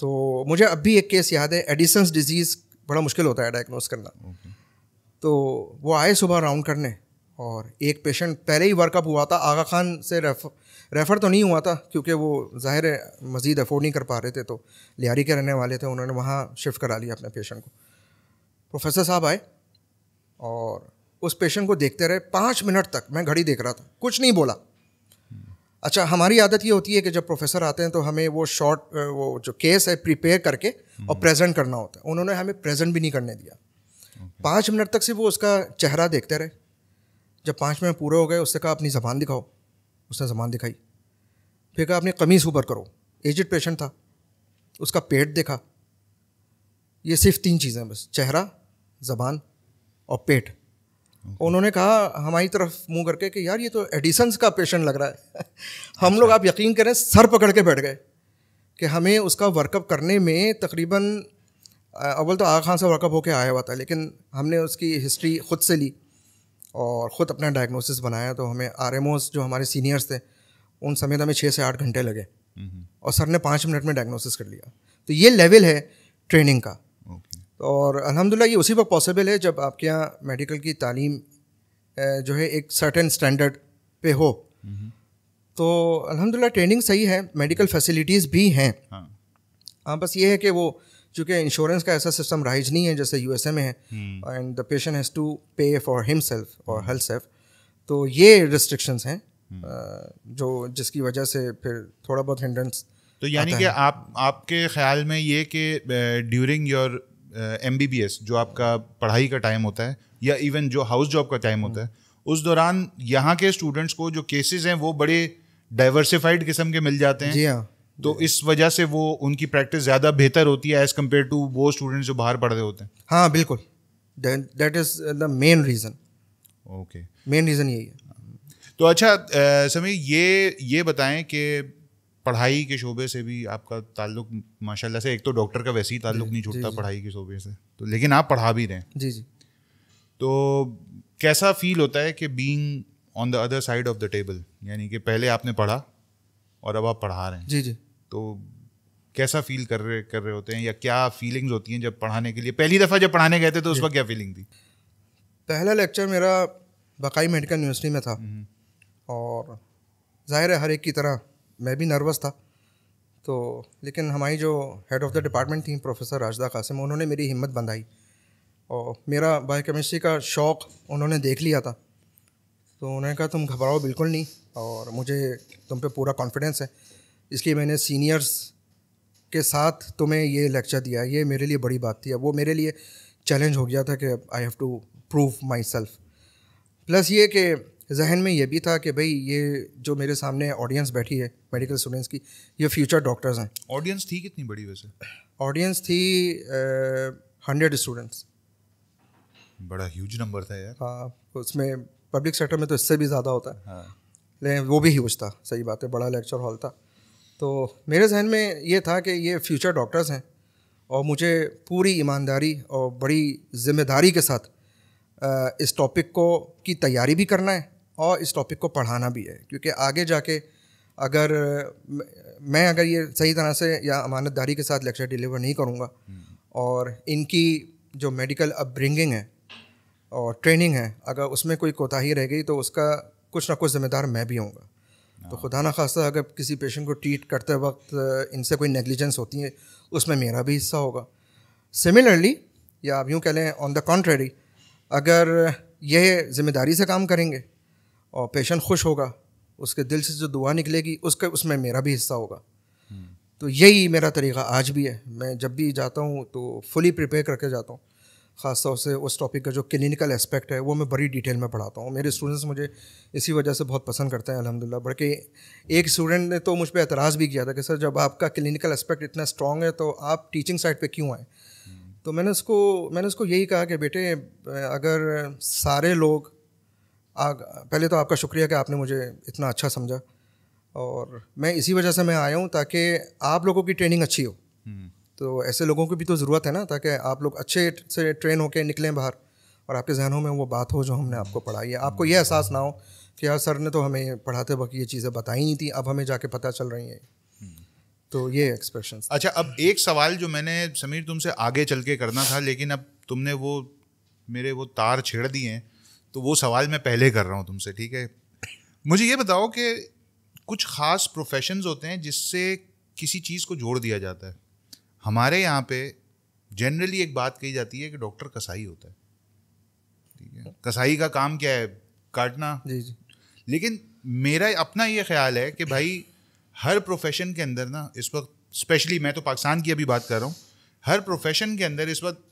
तो मुझे अब भी एक केस याद है एडिसन्स डिजीज़ बड़ा मुश्किल होता है डायग्नोस करना okay. तो वो आए सुबह राउंड करने और एक पेशेंट पहले ही वर्कअप हुआ था आगा खान से रेफर रेफ़र तो नहीं हुआ था क्योंकि वो ज़ाहिर है मज़ीद अफोर्ड नहीं कर पा रहे थे तो लिहारी के रहने वाले थे उन्होंने वहाँ शिफ्ट करा लिया अपने पेशेंट को प्रोफेसर साहब आए और उस पेशेंट को देखते रहे पाँच मिनट तक मैं घड़ी देख रहा था कुछ नहीं बोला अच्छा हमारी आदत ये होती है कि जब प्रोफेसर आते हैं तो हमें वो शॉर्ट वो जो केस है प्रिपेयर करके और हम्म। प्रेजेंट करना होता है उन्होंने हमें प्रेजेंट भी नहीं करने दिया पाँच मिनट तक से वो उसका चेहरा देखते रहे जब पाँच मिनट पूरे हो गए उससे कहा अपनी ज़बान दिखाओ उसने ज़बान दिखाई फिर कहा अपनी कमीज़ ऊपर करो एजड पेशेंट था उसका पेट देखा ये सिर्फ तीन चीज़ें बस चेहरा ज़बान और पेट उन्होंने कहा हमारी तरफ मुंह करके कि यार ये तो एडिसन्स का पेशेंट लग रहा है हम लोग आप यकीन करें सर पकड़ के बैठ गए कि हमें उसका वर्कअप करने में तकरीबन अव्वल तो आगा खान से वर्कअप होकर आया हुआ था लेकिन हमने उसकी हिस्ट्री ख़ुद से ली और ख़ुद अपना डायग्नोसिस बनाया तो हमें आर जो हमारे सीनियर्स थे उन समेत हमें छः से आठ घंटे लगे हम्म, हम्म। और सर ने पाँच मिनट में डायग्नोसिस कर लिया तो ये लेवल है ट्रेनिंग का और अलहमदिल्ला ये उसी वक्त पॉसिबल है जब आपके यहाँ मेडिकल की तालीम जो है एक सर्टन स्टैंडर्ड पे हो हम्म। तो अलहमदिल्ला ट्रेनिंग सही है मेडिकल फैसिलिटीज़ भी हैं हाँ।, हाँ बस ये है कि वो चूँकि इंश्योरेंस का ऐसा सिस्टम राइज नहीं है जैसे यू एस ए में है and the patient has to pay for himself और हेल्थ सेल्फ तो ये रिस्ट्रिक्शंस हैं हम्म। जो जिसकी वजह से फिर थोड़ा बहुत हिंडेंस तो यानी कि आप आपके ख्याल में ये कि ड्यूरिंग योर एम जो आपका पढ़ाई का टाइम होता है या इवन जो हाउस जॉब का टाइम होता है उस दौरान यहाँ के स्टूडेंट्स को जो केसेस हैं वो बड़े डाइवर्सिफाइड किस्म के मिल जाते हैं जी हाँ तो इस वजह से वो उनकी प्रैक्टिस ज़्यादा बेहतर होती है एज़ कम्पेयर टू वो स्टूडेंट्स जो बाहर पढ़ रहे होते हैं हाँ बिल्कुल that is the main reason okay main reason यही है तो अच्छा समीर ये ये बताएं कि पढ़ाई के शोबे से भी आपका ताल्लुक माशाल्लाह से एक तो डॉक्टर का वैसे ही ताल्लुक नहीं छूटता पढ़ाई के शोबे से तो लेकिन आप पढ़ा भी रहे जी जी तो कैसा फील होता है कि being on the other side of the table यानी कि पहले आपने पढ़ा और अब आप पढ़ा रहे हैं जी जी तो कैसा फील कर रहे कर रहे होते हैं या क्या फीलिंग्स होती हैं जब पढ़ाने के लिए पहली दफ़ा जब पढ़ाने गए थे तो उस वक्त क्या फीलिंग थी पहला लेक्चर मेरा बकाई मेडिकल यूनिवर्सिटी में था हम्म। और जाहिर है हर एक की तरह मैं भी नर्वस था तो लेकिन हमारी जो हेड ऑफ़ द डिपार्टमेंट थी प्रोफेसर राजदा कासिम उन्होंने मेरी हिम्मत बंधाई और मेरा बायोकेमिस्ट्री का शौक़ उन्होंने देख लिया था तो उन्होंने कहा तुम घबराओ बिल्कुल नहीं और मुझे तुम पे पूरा कॉन्फिडेंस है इसलिए मैंने सीनियर्स के साथ तुम्हें ये लेक्चर दिया ये मेरे लिए बड़ी बात थी अब वो मेरे लिए चैलेंज हो गया था कि I have to prove myself plus ये कि जहन में यह भी था कि भाई ये जो मेरे सामने ऑडियंस बैठी है मेडिकल स्टूडेंट्स की ये फ्यूचर डॉक्टर्स हैं ऑडियंस थी कितनी बड़ी वैसे ऑडियंस थी हंड्रेड स्टूडेंट्स बड़ा ह्यूज नंबर था यार हाँ उसमें पब्लिक सेक्टर में तो इससे भी ज़्यादा होता है हाँ। लेकिन वो भी ह्यूज था सही बात है बड़ा लेक्चर हॉल था तो मेरे जहन में ये था कि ये फ्यूचर डॉक्टर्स हैं और मुझे पूरी ईमानदारी और बड़ी जिम्मेदारी के साथ इस टॉपिक को की तैयारी भी करना है और इस टॉपिक को पढ़ाना भी है क्योंकि आगे जाके अगर मैं अगर ये सही तरह से या अमानतदारी के साथ लेक्चर डिलीवर नहीं करूँगा और इनकी जो मेडिकल अपब्रिंगिंग है और ट्रेनिंग है अगर उसमें कोई कोताही रह गई तो उसका कुछ ना कुछ ज़िम्मेदार मैं भी होऊंगा तो हाँ। खुदा ना खासा अगर किसी पेशेंट को ट्रीट करते वक्त इनसे कोई नेग्लिजेंस होती है उसमें मेरा भी हिस्सा होगा सिमिलरली या आप यूँ कह लें ऑन द कॉन्ट्रेरी अगर यह ज़िम्मेदारी से काम करेंगे और पेशेंट खुश होगा उसके दिल से जो दुआ निकलेगी उसके उसमें मेरा भी हिस्सा होगा तो यही मेरा तरीका आज भी है मैं जब भी जाता हूँ तो फुली प्रिपेयर करके जाता हूँ ख़ास तौर से उस टॉपिक का जो क्लिनिकल एस्पेक्ट है वो मैं बड़ी डिटेल में पढ़ाता हूँ मेरे स्टूडेंट्स मुझे इसी वजह से बहुत पसंद करते हैं अलहमदिल्ला बल्कि एक स्टूडेंट ने तो मुझ पर एतराज़ भी किया था कि सर जब आपका क्लिनिकल एस्पेक्ट इतना स्ट्रॉन्ग है तो आप टीचिंग साइड पर क्यों आए तो मैंने उसको मैंने उसको यही कहा कि बेटे अगर सारे लोग आग पहले तो आपका शुक्रिया कि आपने मुझे इतना अच्छा समझा और मैं इसी वजह से मैं आया हूँ ताकि आप लोगों की ट्रेनिंग अच्छी हो हम्म। तो ऐसे लोगों की भी तो ज़रूरत है ना ताकि आप लोग अच्छे से ट्रेन होकर निकलें बाहर और आपके जहनों में वो बात हो जो हमने आपको पढ़ाई है आपको ये हम्म। एहसास ना हो कि यार सर ने तो हमें पढ़ाते वक्त ये चीज़ें बताई नहीं थी अब हमें जाके पता चल रही हैं हम्म। तो ये एक्सप्रेशन अच्छा अब एक सवाल जो मैंने समीर तुमसे आगे चल के करना था लेकिन अब तुमने वो मेरे वो तार छेड़ दिए हैं तो वो सवाल मैं पहले कर रहा हूँ तुमसे ठीक है मुझे ये बताओ कि कुछ ख़ास प्रोफेशंस होते हैं जिससे किसी चीज़ को जोड़ दिया जाता है हमारे यहाँ पे जनरली एक बात कही जाती है कि डॉक्टर कसाई होता है ठीक है कसाई का काम क्या है काटना जी जी लेकिन मेरा अपना ये ख्याल है कि भाई हर प्रोफेशन के अंदर ना इस वक्त स्पेशली मैं तो पाकिस्तान की अभी बात कर रहा हूँ हर प्रोफेशन के अंदर इस वक्त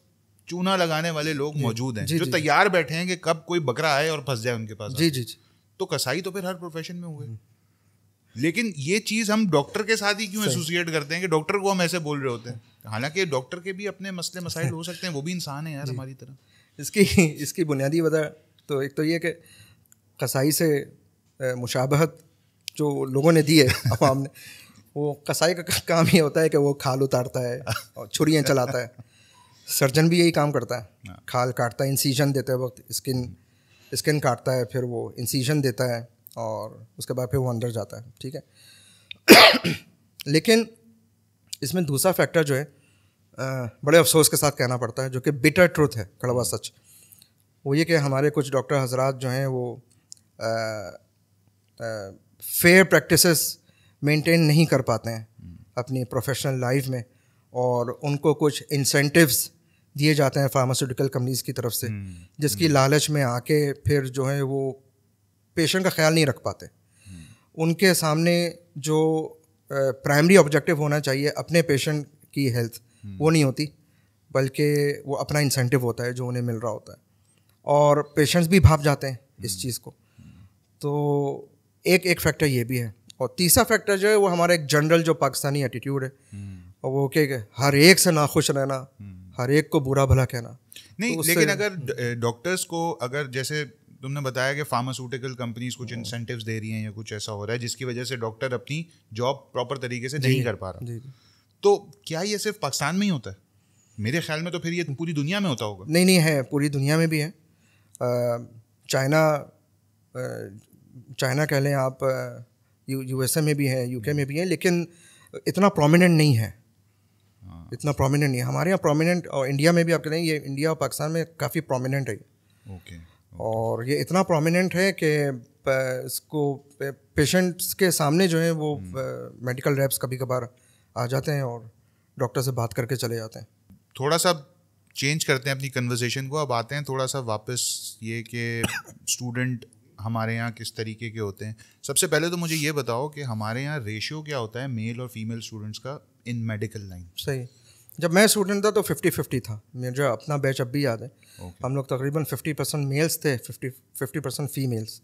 चूना लगाने वाले लोग मौजूद हैं जो तैयार बैठे हैं कि कब कोई बकरा आए और फंस जाए उनके पास जी जी जी तो कसाई तो फिर हर प्रोफेशन में हुए हम्म। लेकिन ये चीज़ हम डॉक्टर के साथ ही क्यों एसोसिएट करते हैं कि डॉक्टर को हम ऐसे बोल रहे होते हैं हालांकि डॉक्टर के भी अपने मसले मसाइल हो सकते हैं वो भी इंसान है यार हमारी तरह इसकी इसकी बुनियादी वजह तो एक तो ये कि कसाई से मुशाबहत जो लोगों ने दी है ने वो कसाई का काम ये होता है कि वो खाल उतारता है और छुरियाँ चलाता है सर्जन भी यही काम करता है हाँ। खाल काटता है इंसीजन देते वक्त स्किन स्किन काटता है फिर वो इंसीजन देता है और उसके बाद फिर वो अंदर जाता है ठीक है लेकिन इसमें दूसरा फैक्टर जो है बड़े अफसोस के साथ कहना पड़ता है जो कि बिटर ट्रूथ है कड़वा हाँ। सच वो ये कि हमारे कुछ डॉक्टर हजरात जो हैं वो फेयर प्रैक्टिसेस मेंटेन नहीं कर पाते हैं हम्म। अपनी प्रोफेशनल लाइफ में और उनको कुछ इंसेंटिव्स दिए जाते हैं फार्मास्यूटिकल कंपनीज की तरफ से हम्म, जिसकी हम्म। लालच में आके फिर जो है वो पेशेंट का ख्याल नहीं रख पाते हम्म। उनके सामने जो प्राइमरी ऑब्जेक्टिव होना चाहिए अपने पेशेंट की हेल्थ वो नहीं होती बल्कि वो अपना इंसेंटिव होता है जो उन्हें मिल रहा होता है और पेशेंट्स भी भाप जाते हैं इस चीज़ को तो एक एक फैक्टर ये भी है और तीसरा फैक्टर जो है वो हमारा एक जनरल जो पाकिस्तानी एटीट्यूड है और वो के हर एक से नाखुश रहना हर एक को बुरा भला कहना नहीं तो लेकिन अगर डॉक्टर्स को अगर जैसे तुमने बताया कि फार्मास्यूटिकल कंपनीज कुछ इंसेंटिव्स हम्म। दे रही हैं या कुछ ऐसा हो रहा है जिसकी वजह से डॉक्टर अपनी जॉब प्रॉपर तरीके से नहीं कर पा रहा तो क्या ये सिर्फ पाकिस्तान में ही होता है मेरे ख्याल में तो फिर ये पूरी दुनिया में होता होगा नहीं नहीं है पूरी दुनिया में भी है चाइना चाइना कह लें आप यू यूएसए में भी हैं यूके हम्म। में भी हैं लेकिन इतना प्रोमिनेंट नहीं है इतना प्रोमिनेंट नहीं है हमारे यहाँ प्रोमिनेंट और इंडिया में भी आप कहते हैं ये इंडिया और पाकिस्तान में काफ़ी प्रोमिनेंट है ओके और ये इतना प्रोमिनेंट है कि इसको पेशेंट्स के सामने जो है वो मेडिकल रैप्स कभी कभार आ जाते हैं और डॉक्टर से बात करके चले जाते हैं थोड़ा सा चेंज करते हैं अपनी कन्वर्जेशन को अब आते हैं थोड़ा सा वापस ये कि स्टूडेंट हमारे यहाँ किस तरीके के होते हैं सबसे पहले तो मुझे ये बताओ कि हमारे यहाँ रेशियो क्या होता है मेल और फीमेल स्टूडेंट्स का इन मेडिकल लाइन सही जब मैं स्टूडेंट था तो फिफ्टी फिफ्टी था मुझे अपना बैच अब भी याद है okay. हम लोग तकरीबन फिफ्टी परसेंट मेल्स थे फिफ्टी फिफ्टी परसेंट फीमेल्स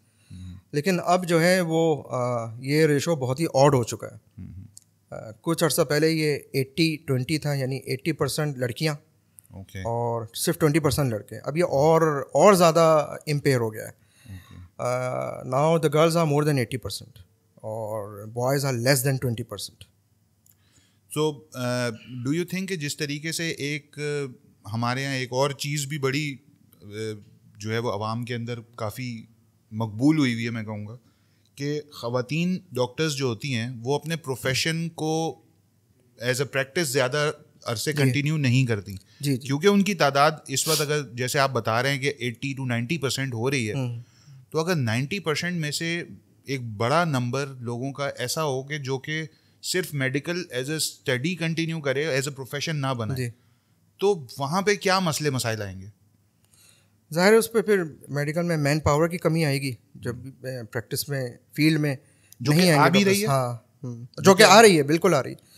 लेकिन अब जो है वो आ, ये रेशो बहुत ही ऑड हो चुका है mm-hmm. आ, कुछ अर्सा पहले ये एट्टी ट्वेंटी था यानी एट्टी परसेंट लड़कियाँ okay. और सिर्फ ट्वेंटी परसेंट लड़के अब ये और और ज़्यादा इम्पेयर हो गया है now the girls are more than eighty percent और boys are less than twenty percent so do you think जिस तरीके से एक uh, हमारे यहाँ एक और चीज़ भी बड़ी uh, जो है वो आवाम के अंदर काफ़ी मकबूल हुई हुई है मैं कहूँगा कि ख़वातीन डॉक्टर्स जो होती हैं वो अपने प्रोफेशन को एज अ प्रैक्टिस ज़्यादा अरसे कंटिन्यू नहीं करती जी, जी. क्योंकि उनकी तादाद इस वक्त अगर जैसे आप बता रहे हैं कि 80 टू 90 परसेंट हो रही है हम्म। तो अगर 90 परसेंट में से एक बड़ा नंबर लोगों का ऐसा हो कि जो कि सिर्फ medical as a study continue करे एज ए प्रोफेशन ना बनाए तो वहाँ पे क्या मसले मसाइल आएंगे ज़ाहिर है उस पर फिर मेडिकल में मैन पावर की कमी आएगी जब प्रैक्टिस में फील्ड में जो नहीं आ भी रही है हाँ हम्म, जो कि आ रही है बिल्कुल आ रही है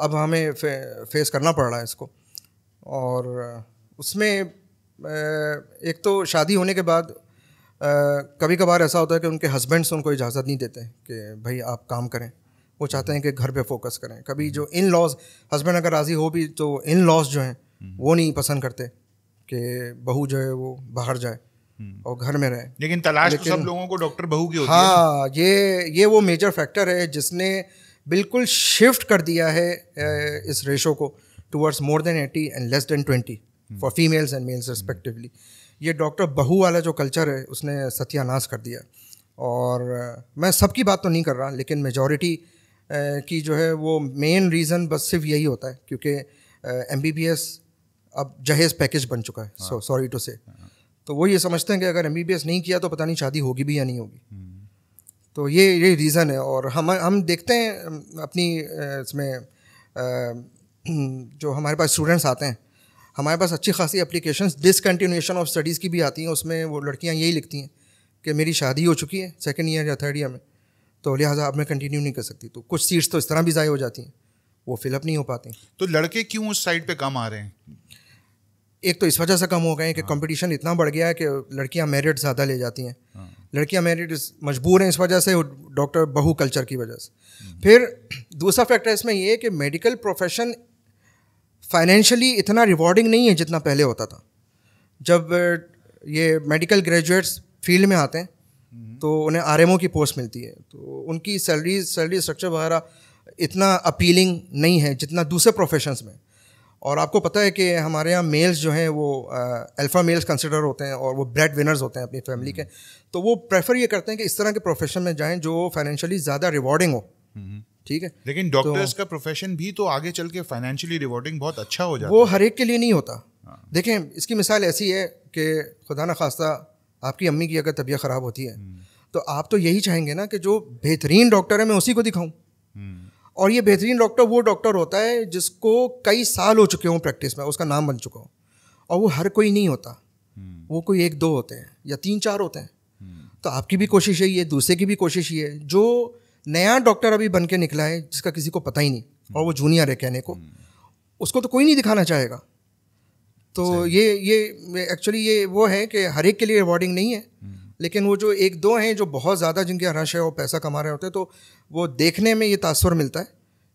अब हमें फे, फेस करना पड़ रहा है इसको और उसमें एक तो शादी होने के बाद कभी कभार ऐसा होता है कि उनके हस्बैंड्स उनको इजाज़त नहीं देते कि भाई आप काम करें वो चाहते हैं कि घर पे फोकस करें कभी जो इन लॉज हस्बैंड अगर राज़ी हो भी तो इन लॉज जो हैं वो नहीं पसंद करते कि बहू जो है वो बाहर जाए हम्म। और घर में रहे लेकिन तलाश लेकिन, तो सब लोगों को डॉक्टर बहू की होती हाँ है। ये ये वो मेजर फैक्टर है जिसने बिल्कुल शिफ्ट कर दिया है इस रेशो को towards more than eighty and less than twenty for females and males respectively ये डॉक्टर बहू वाला जो कल्चर है उसने सत्यानाश कर दिया और मैं सबकी बात तो नहीं कर रहा लेकिन मेजोरिटी की जो है वो मेन रीज़न बस सिर्फ यही होता है क्योंकि एम अब जहेज पैकेज बन चुका है सो सॉरी टू से तो वो ये समझते हैं कि अगर एम नहीं किया तो पता नहीं शादी होगी भी या नहीं होगी हम्म। तो ये ये रीज़न है और हम हम देखते हैं अपनी इसमें जो हमारे पास स्टूडेंट्स आते हैं हमारे पास अच्छी खासी अप्लीकेशन डिसकन्टीन्यूशन ऑफ स्टडीज़ की भी आती हैं उसमें वो लड़कियाँ यही लिखती हैं कि मेरी शादी हो चुकी है सेकेंड ईयर या थर्ड ईयर में तो लिहाजा अब मैं कंटिन्यू नहीं कर सकती तो कुछ सीट्स तो इस तरह भी ज़ाय हो जाती हैं वो फिलअप नहीं हो पाती तो लड़के क्यों उस साइड पर कम आ रहे हैं एक तो इस वजह से कम हो गए हैं कि कंपटीशन हाँ। इतना बढ़ गया है कि लड़कियां मेरिट ज़्यादा ले जाती हैं हाँ। लड़कियां मेरिट मजबूर हैं इस वजह से डॉक्टर बहु कल्चर की वजह से फिर दूसरा फैक्टर इसमें ये है कि मेडिकल प्रोफेशन फाइनेंशली इतना रिवॉर्डिंग नहीं है जितना पहले होता था जब ये मेडिकल ग्रेजुएट्स फील्ड में आते हैं हम्म। तो उन्हें आर की पोस्ट मिलती है तो उनकी सैलरी सैलरी स्ट्रक्चर वगैरह इतना अपीलिंग नहीं है जितना दूसरे प्रोफेशंस में और आपको पता है कि हमारे यहाँ मेल्स जो हैं वो अल्फ़ा मेल्स कंसिडर होते हैं और वो ब्रेड विनर्स होते हैं अपनी फैमिली के तो वो प्रेफर ये करते हैं कि इस तरह के प्रोफेशन में जाएं जो फाइनेंशियली ज़्यादा रिवॉर्डिंग हो हम्म। ठीक है लेकिन डॉक्टर्स तो, का प्रोफेशन भी तो आगे चल के फाइनेंशियली रिवॉर्डिंग बहुत अच्छा हो जाता वो हर एक के लिए नहीं होता हाँ। देखें इसकी मिसाल ऐसी है कि खुदा न खास्ता आपकी अम्मी की अगर तबीयत ख़राब होती है हम्म। तो आप तो यही चाहेंगे ना कि जो बेहतरीन डॉक्टर है मैं उसी को दिखाऊँ हम्म। और ये बेहतरीन डॉक्टर वो डॉक्टर होता है जिसको कई साल हो चुके हों प्रैक्टिस में उसका नाम बन चुका हो और वो हर कोई नहीं होता हम्म। वो कोई एक दो होते हैं या तीन चार होते हैं तो आपकी भी कोशिश यही है दूसरे की भी कोशिश ये है जो नया डॉक्टर अभी बन के निकला है जिसका किसी को पता ही नहीं और वो जूनियर है कहने को उसको तो कोई नहीं दिखाना चाहेगा तो ये ये एक्चुअली ये वो है कि हर एक के लिए रिवॉर्डिंग नहीं है हम्म। लेकिन वो जो एक दो हैं जो बहुत ज़्यादा जिनके रश है और पैसा कमा रहे होते हैं तो वो देखने में ये तासर मिलता है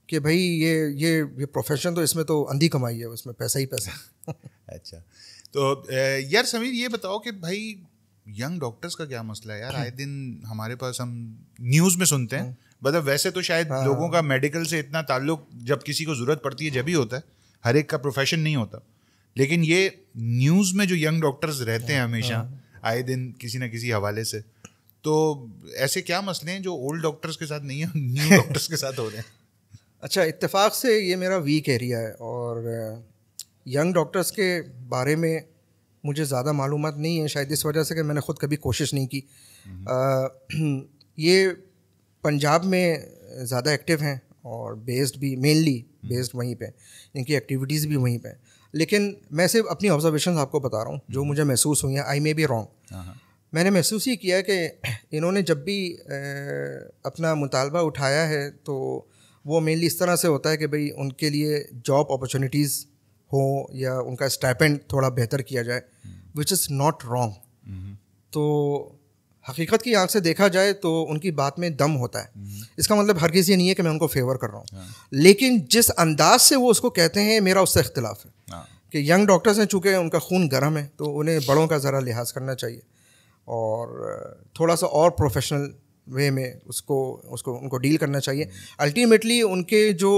कि भाई ये ये ये प्रोफेशन तो इसमें तो अंधी कमाई है उसमें पैसा ही पैसा अच्छा तो यार समीर ये बताओ कि भाई यंग डॉक्टर्स का क्या मसला है यार आए दिन हमारे पास हम न्यूज़ में सुनते हैं हम्म। मतलब वैसे तो शायद हाँ। लोगों का मेडिकल से इतना ताल्लुक जब किसी को ज़रूरत पड़ती है जब ही होता है हर एक का प्रोफेशन नहीं होता लेकिन ये न्यूज़ में जो यंग डॉक्टर्स रहते हैं हाँ, हमेशा हाँ। आए दिन किसी ना किसी हवाले से तो ऐसे क्या मसले हैं जो ओल्ड डॉक्टर्स के साथ नहीं है न्यू डॉक्टर्स के साथ हो रहे हैं अच्छा इत्तेफाक से ये मेरा वीक एरिया है और यंग डॉक्टर्स के बारे में मुझे ज़्यादा मालूम नहीं है शायद इस वजह से कि मैंने ख़ुद कभी कोशिश नहीं की नहीं। हम्म। आ, ये पंजाब में ज़्यादा एक्टिव हैं और बेस्ड भी मेनली हम्म। बेस्ड वहीं पे इनकी एक्टिविटीज़ भी वहीं पे लेकिन मैं सिर्फ अपनी ऑब्जर्वेशन आपको बता रहा हूँ जो मुझे महसूस हुई हैं आई मे बी रॉन्ग मैंने महसूस ही किया कि इन्होंने जब भी अपना मुतालबा उठाया है तो वो मेनली इस तरह से होता है कि भाई उनके लिए जॉब अपॉर्चुनिटीज़ हो या उनका स्टैपेंड थोड़ा बेहतर किया जाए विच इज़ नॉट रॉन्ग तो हकीकत की आंख से देखा जाए तो उनकी बात में दम होता है हम्म। इसका मतलब हर किसी नहीं है कि मैं उनको फेवर कर रहा हूँ हाँ। लेकिन जिस अंदाज से वो उसको कहते हैं मेरा उससे अख्तिलाफ है हाँ। कि यंग डॉक्टर्स हैं चूँकि उनका खून गर्म है तो उन्हें बड़ों का ज़रा लिहाज करना चाहिए और थोड़ा सा और प्रोफेशनल वे में उसको उसको उनको डील करना चाहिए अल्टीमेटली हम्म। उनके जो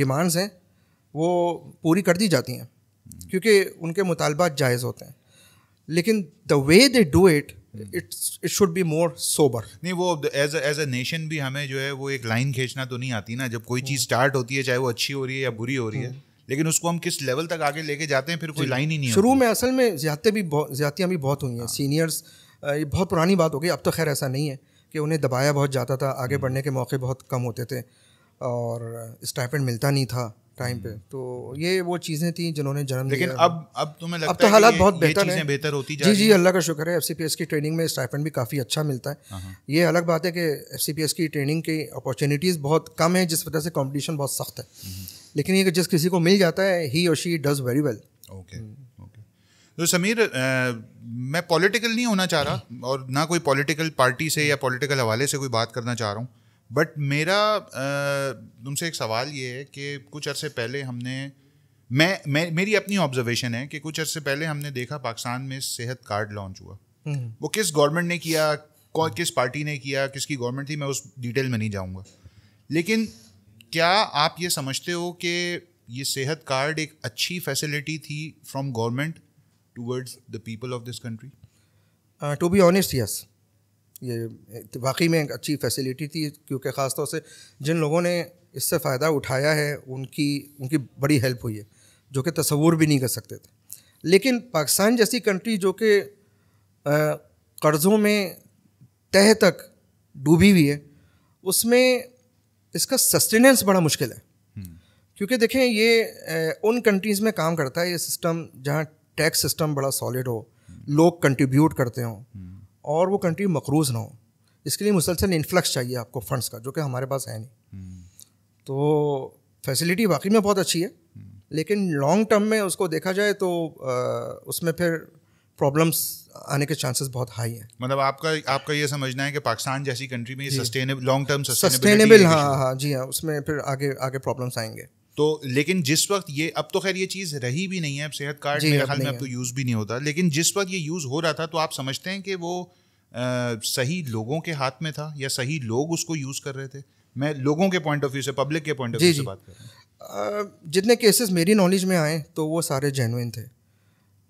डिमांड्स हैं वो पूरी कर दी जाती हैं हम्म। क्योंकि उनके मुतालबात जायज़ होते हैं लेकिन the way they do it it's it should be more sober नहीं वो एज एज अ नेशन भी हमें जो है वो एक लाइन खींचना तो नहीं आती ना जब कोई चीज़ स्टार्ट hmm. होती है चाहे वो अच्छी हो रही है या बुरी हो रही है hmm. लेकिन उसको हम किस लेवल तक आगे लेके जाते हैं फिर कोई लाइन ही नहीं शुरू में असल में ज्यादा भी बहुत ज्यादतियाँ भी बहुत हुई हैं सीनियर्स हाँ। ये बहुत पुरानी बात हो गई अब तो खैर ऐसा नहीं है कि उन्हें दबाया बहुत जाता था आगे hmm. बढ़ने के मौके बहुत कम होते थे और स्टाइपेंड मिलता नहीं था टाइम पे हम्म। तो ये वो चीज़ें थी जिन्होंने जन्म लेकिन अब अब तुम्हें लगता अब तो हालात बहुत बेहतर है बेहतर होती जी जी अल्लाह का शुक्र है एफ की ट्रेनिंग में स्टाइफन भी काफ़ी अच्छा मिलता है हाँ, हाँ। ये अलग बात है कि एफ की ट्रेनिंग की अपॉर्चुनिटीज़ बहुत कम है जिस वजह से कॉम्पिटिशन बहुत सख्त है हम्म। लेकिन ये जिस किसी को मिल जाता है ही और she does very well okay okay तो समीर मैं पॉलिटिकल नहीं होना चाह रहा और ना कोई पॉलिटिकल पार्टी से या पॉलिटिकल हवाले से कोई बात करना चाह रहा हूँ बट मेरा तुमसे एक सवाल ये है कि कुछ अरसे पहले हमने मैं मैं मेरी अपनी ऑब्जर्वेशन है कि कुछ अरसे पहले हमने देखा पाकिस्तान में सेहत कार्ड लॉन्च हुआ हम्म। वो किस गवर्नमेंट ने किया कौन किस पार्टी ने किया किसकी गवर्नमेंट थी मैं उस डिटेल में नहीं जाऊँगा लेकिन क्या आप ये समझते हो कि ये सेहत कार्ड एक अच्छी फैसिलिटी थी from government towards the people of this country to be honest yes ये वाकई में एक अच्छी फैसिलिटी थी क्योंकि ख़ास तौर से जिन लोगों ने इससे फ़ायदा उठाया है उनकी उनकी बड़ी हेल्प हुई है जो कि तस्वूर भी नहीं कर सकते थे लेकिन पाकिस्तान जैसी कंट्री जो कि कर्ज़ों में तह तक डूबी हुई है उसमें इसका सस्टेनेंस बड़ा मुश्किल है हम्म। क्योंकि देखें ये उन कंट्रीज़ में काम करता है ये सिस्टम जहाँ टैक्स सिस्टम बड़ा सॉलिड हो हम्म। लोग कंट्रीब्यूट करते हों हम्म। और वो कंट्री मकरूज ना हो इसके लिए मुसलसल इन्फ्लक्स चाहिए आपको फंड्स का जो कि हमारे पास है नहीं हम्म। तो फैसिलिटी वाकई में बहुत अच्छी है हम्म। लेकिन लॉन्ग टर्म में उसको देखा जाए तो आ, उसमें फिर प्रॉब्लम्स आने के चांसेस बहुत हाई हैं मतलब आपका आपका ये समझना है कि पाकिस्तान जैसी कंट्री में सस्टेनेबल लॉन्ग टर्म सस्टेनेबल हाँ हाँ जी हाँ उसमें फिर आगे आगे प्रॉब्लम्स आएंगे तो लेकिन जिस वक्त ये अब तो खैर ये चीज़ रही भी नहीं है अब सेहत कार्ड मेरे ख्याल में अब तो यूज़ भी नहीं होता लेकिन जिस वक्त ये यूज़ हो रहा था तो आप समझते हैं कि वो सही लोगों के हाथ में था या सही लोग उसको यूज़ कर रहे थे मैं लोगों के पॉइंट ऑफ व्यू से पब्लिक के पॉइंट ऑफ व्यू से बात कर रहा हूँ जितने केसेस मेरी नॉलेज में आए तो वो सारे जेनुइन थे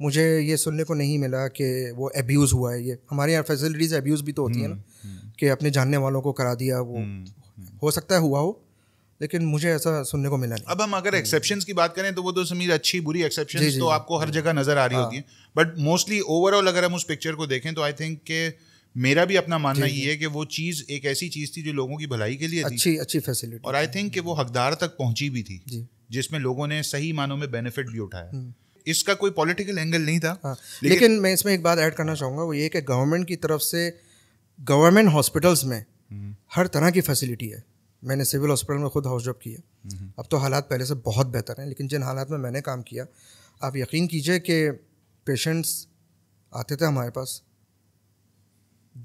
मुझे ये सुनने को नहीं मिला कि वो एब्यूज़ हुआ है ये हमारे यहाँ फैसिलिटीज़ एब्यूज़ भी तो होती है ना हम्म, हम्म। कि अपने जानने वालों को करा दिया वो हम्म, हो सकता है हुआ हो लेकिन मुझे ऐसा सुनने को मिला नहीं अब हम अगर एक्सेप्शन की बात करें तो वो तो समीर अच्छी बुरी एक्सेप्शन तो आपको हर जगह नज़र आ रही हाँ। होती है बट मोस्टली ओवरऑल अगर हम उस पिक्चर को देखें तो आई थिंक के मेरा भी अपना मानना ये है कि वो चीज़ एक ऐसी चीज़ थी जो लोगों की भलाई के लिए अच्छी अच्छी फैसिलिटी और आई थिंक वो हकदार तक पहुंची भी थी जिसमें लोगों ने सही मानों में बेनिफिट भी उठाया हम्म। इसका कोई पॉलिटिकल एंगल नहीं था हाँ, लेकिन, लेकिन मैं इसमें एक बात ऐड करना चाहूँगा वो ये कि गवर्नमेंट की तरफ से गवर्नमेंट हॉस्पिटल्स में हम्म। हर तरह की फैसिलिटी है मैंने सिविल हॉस्पिटल में खुद हाउस जॉब की है हम्म। अब तो हालात पहले से बहुत बेहतर हैं लेकिन जिन हालात में मैंने काम किया आप यकीन कीजिए कि पेशेंट्स आते थे हमारे पास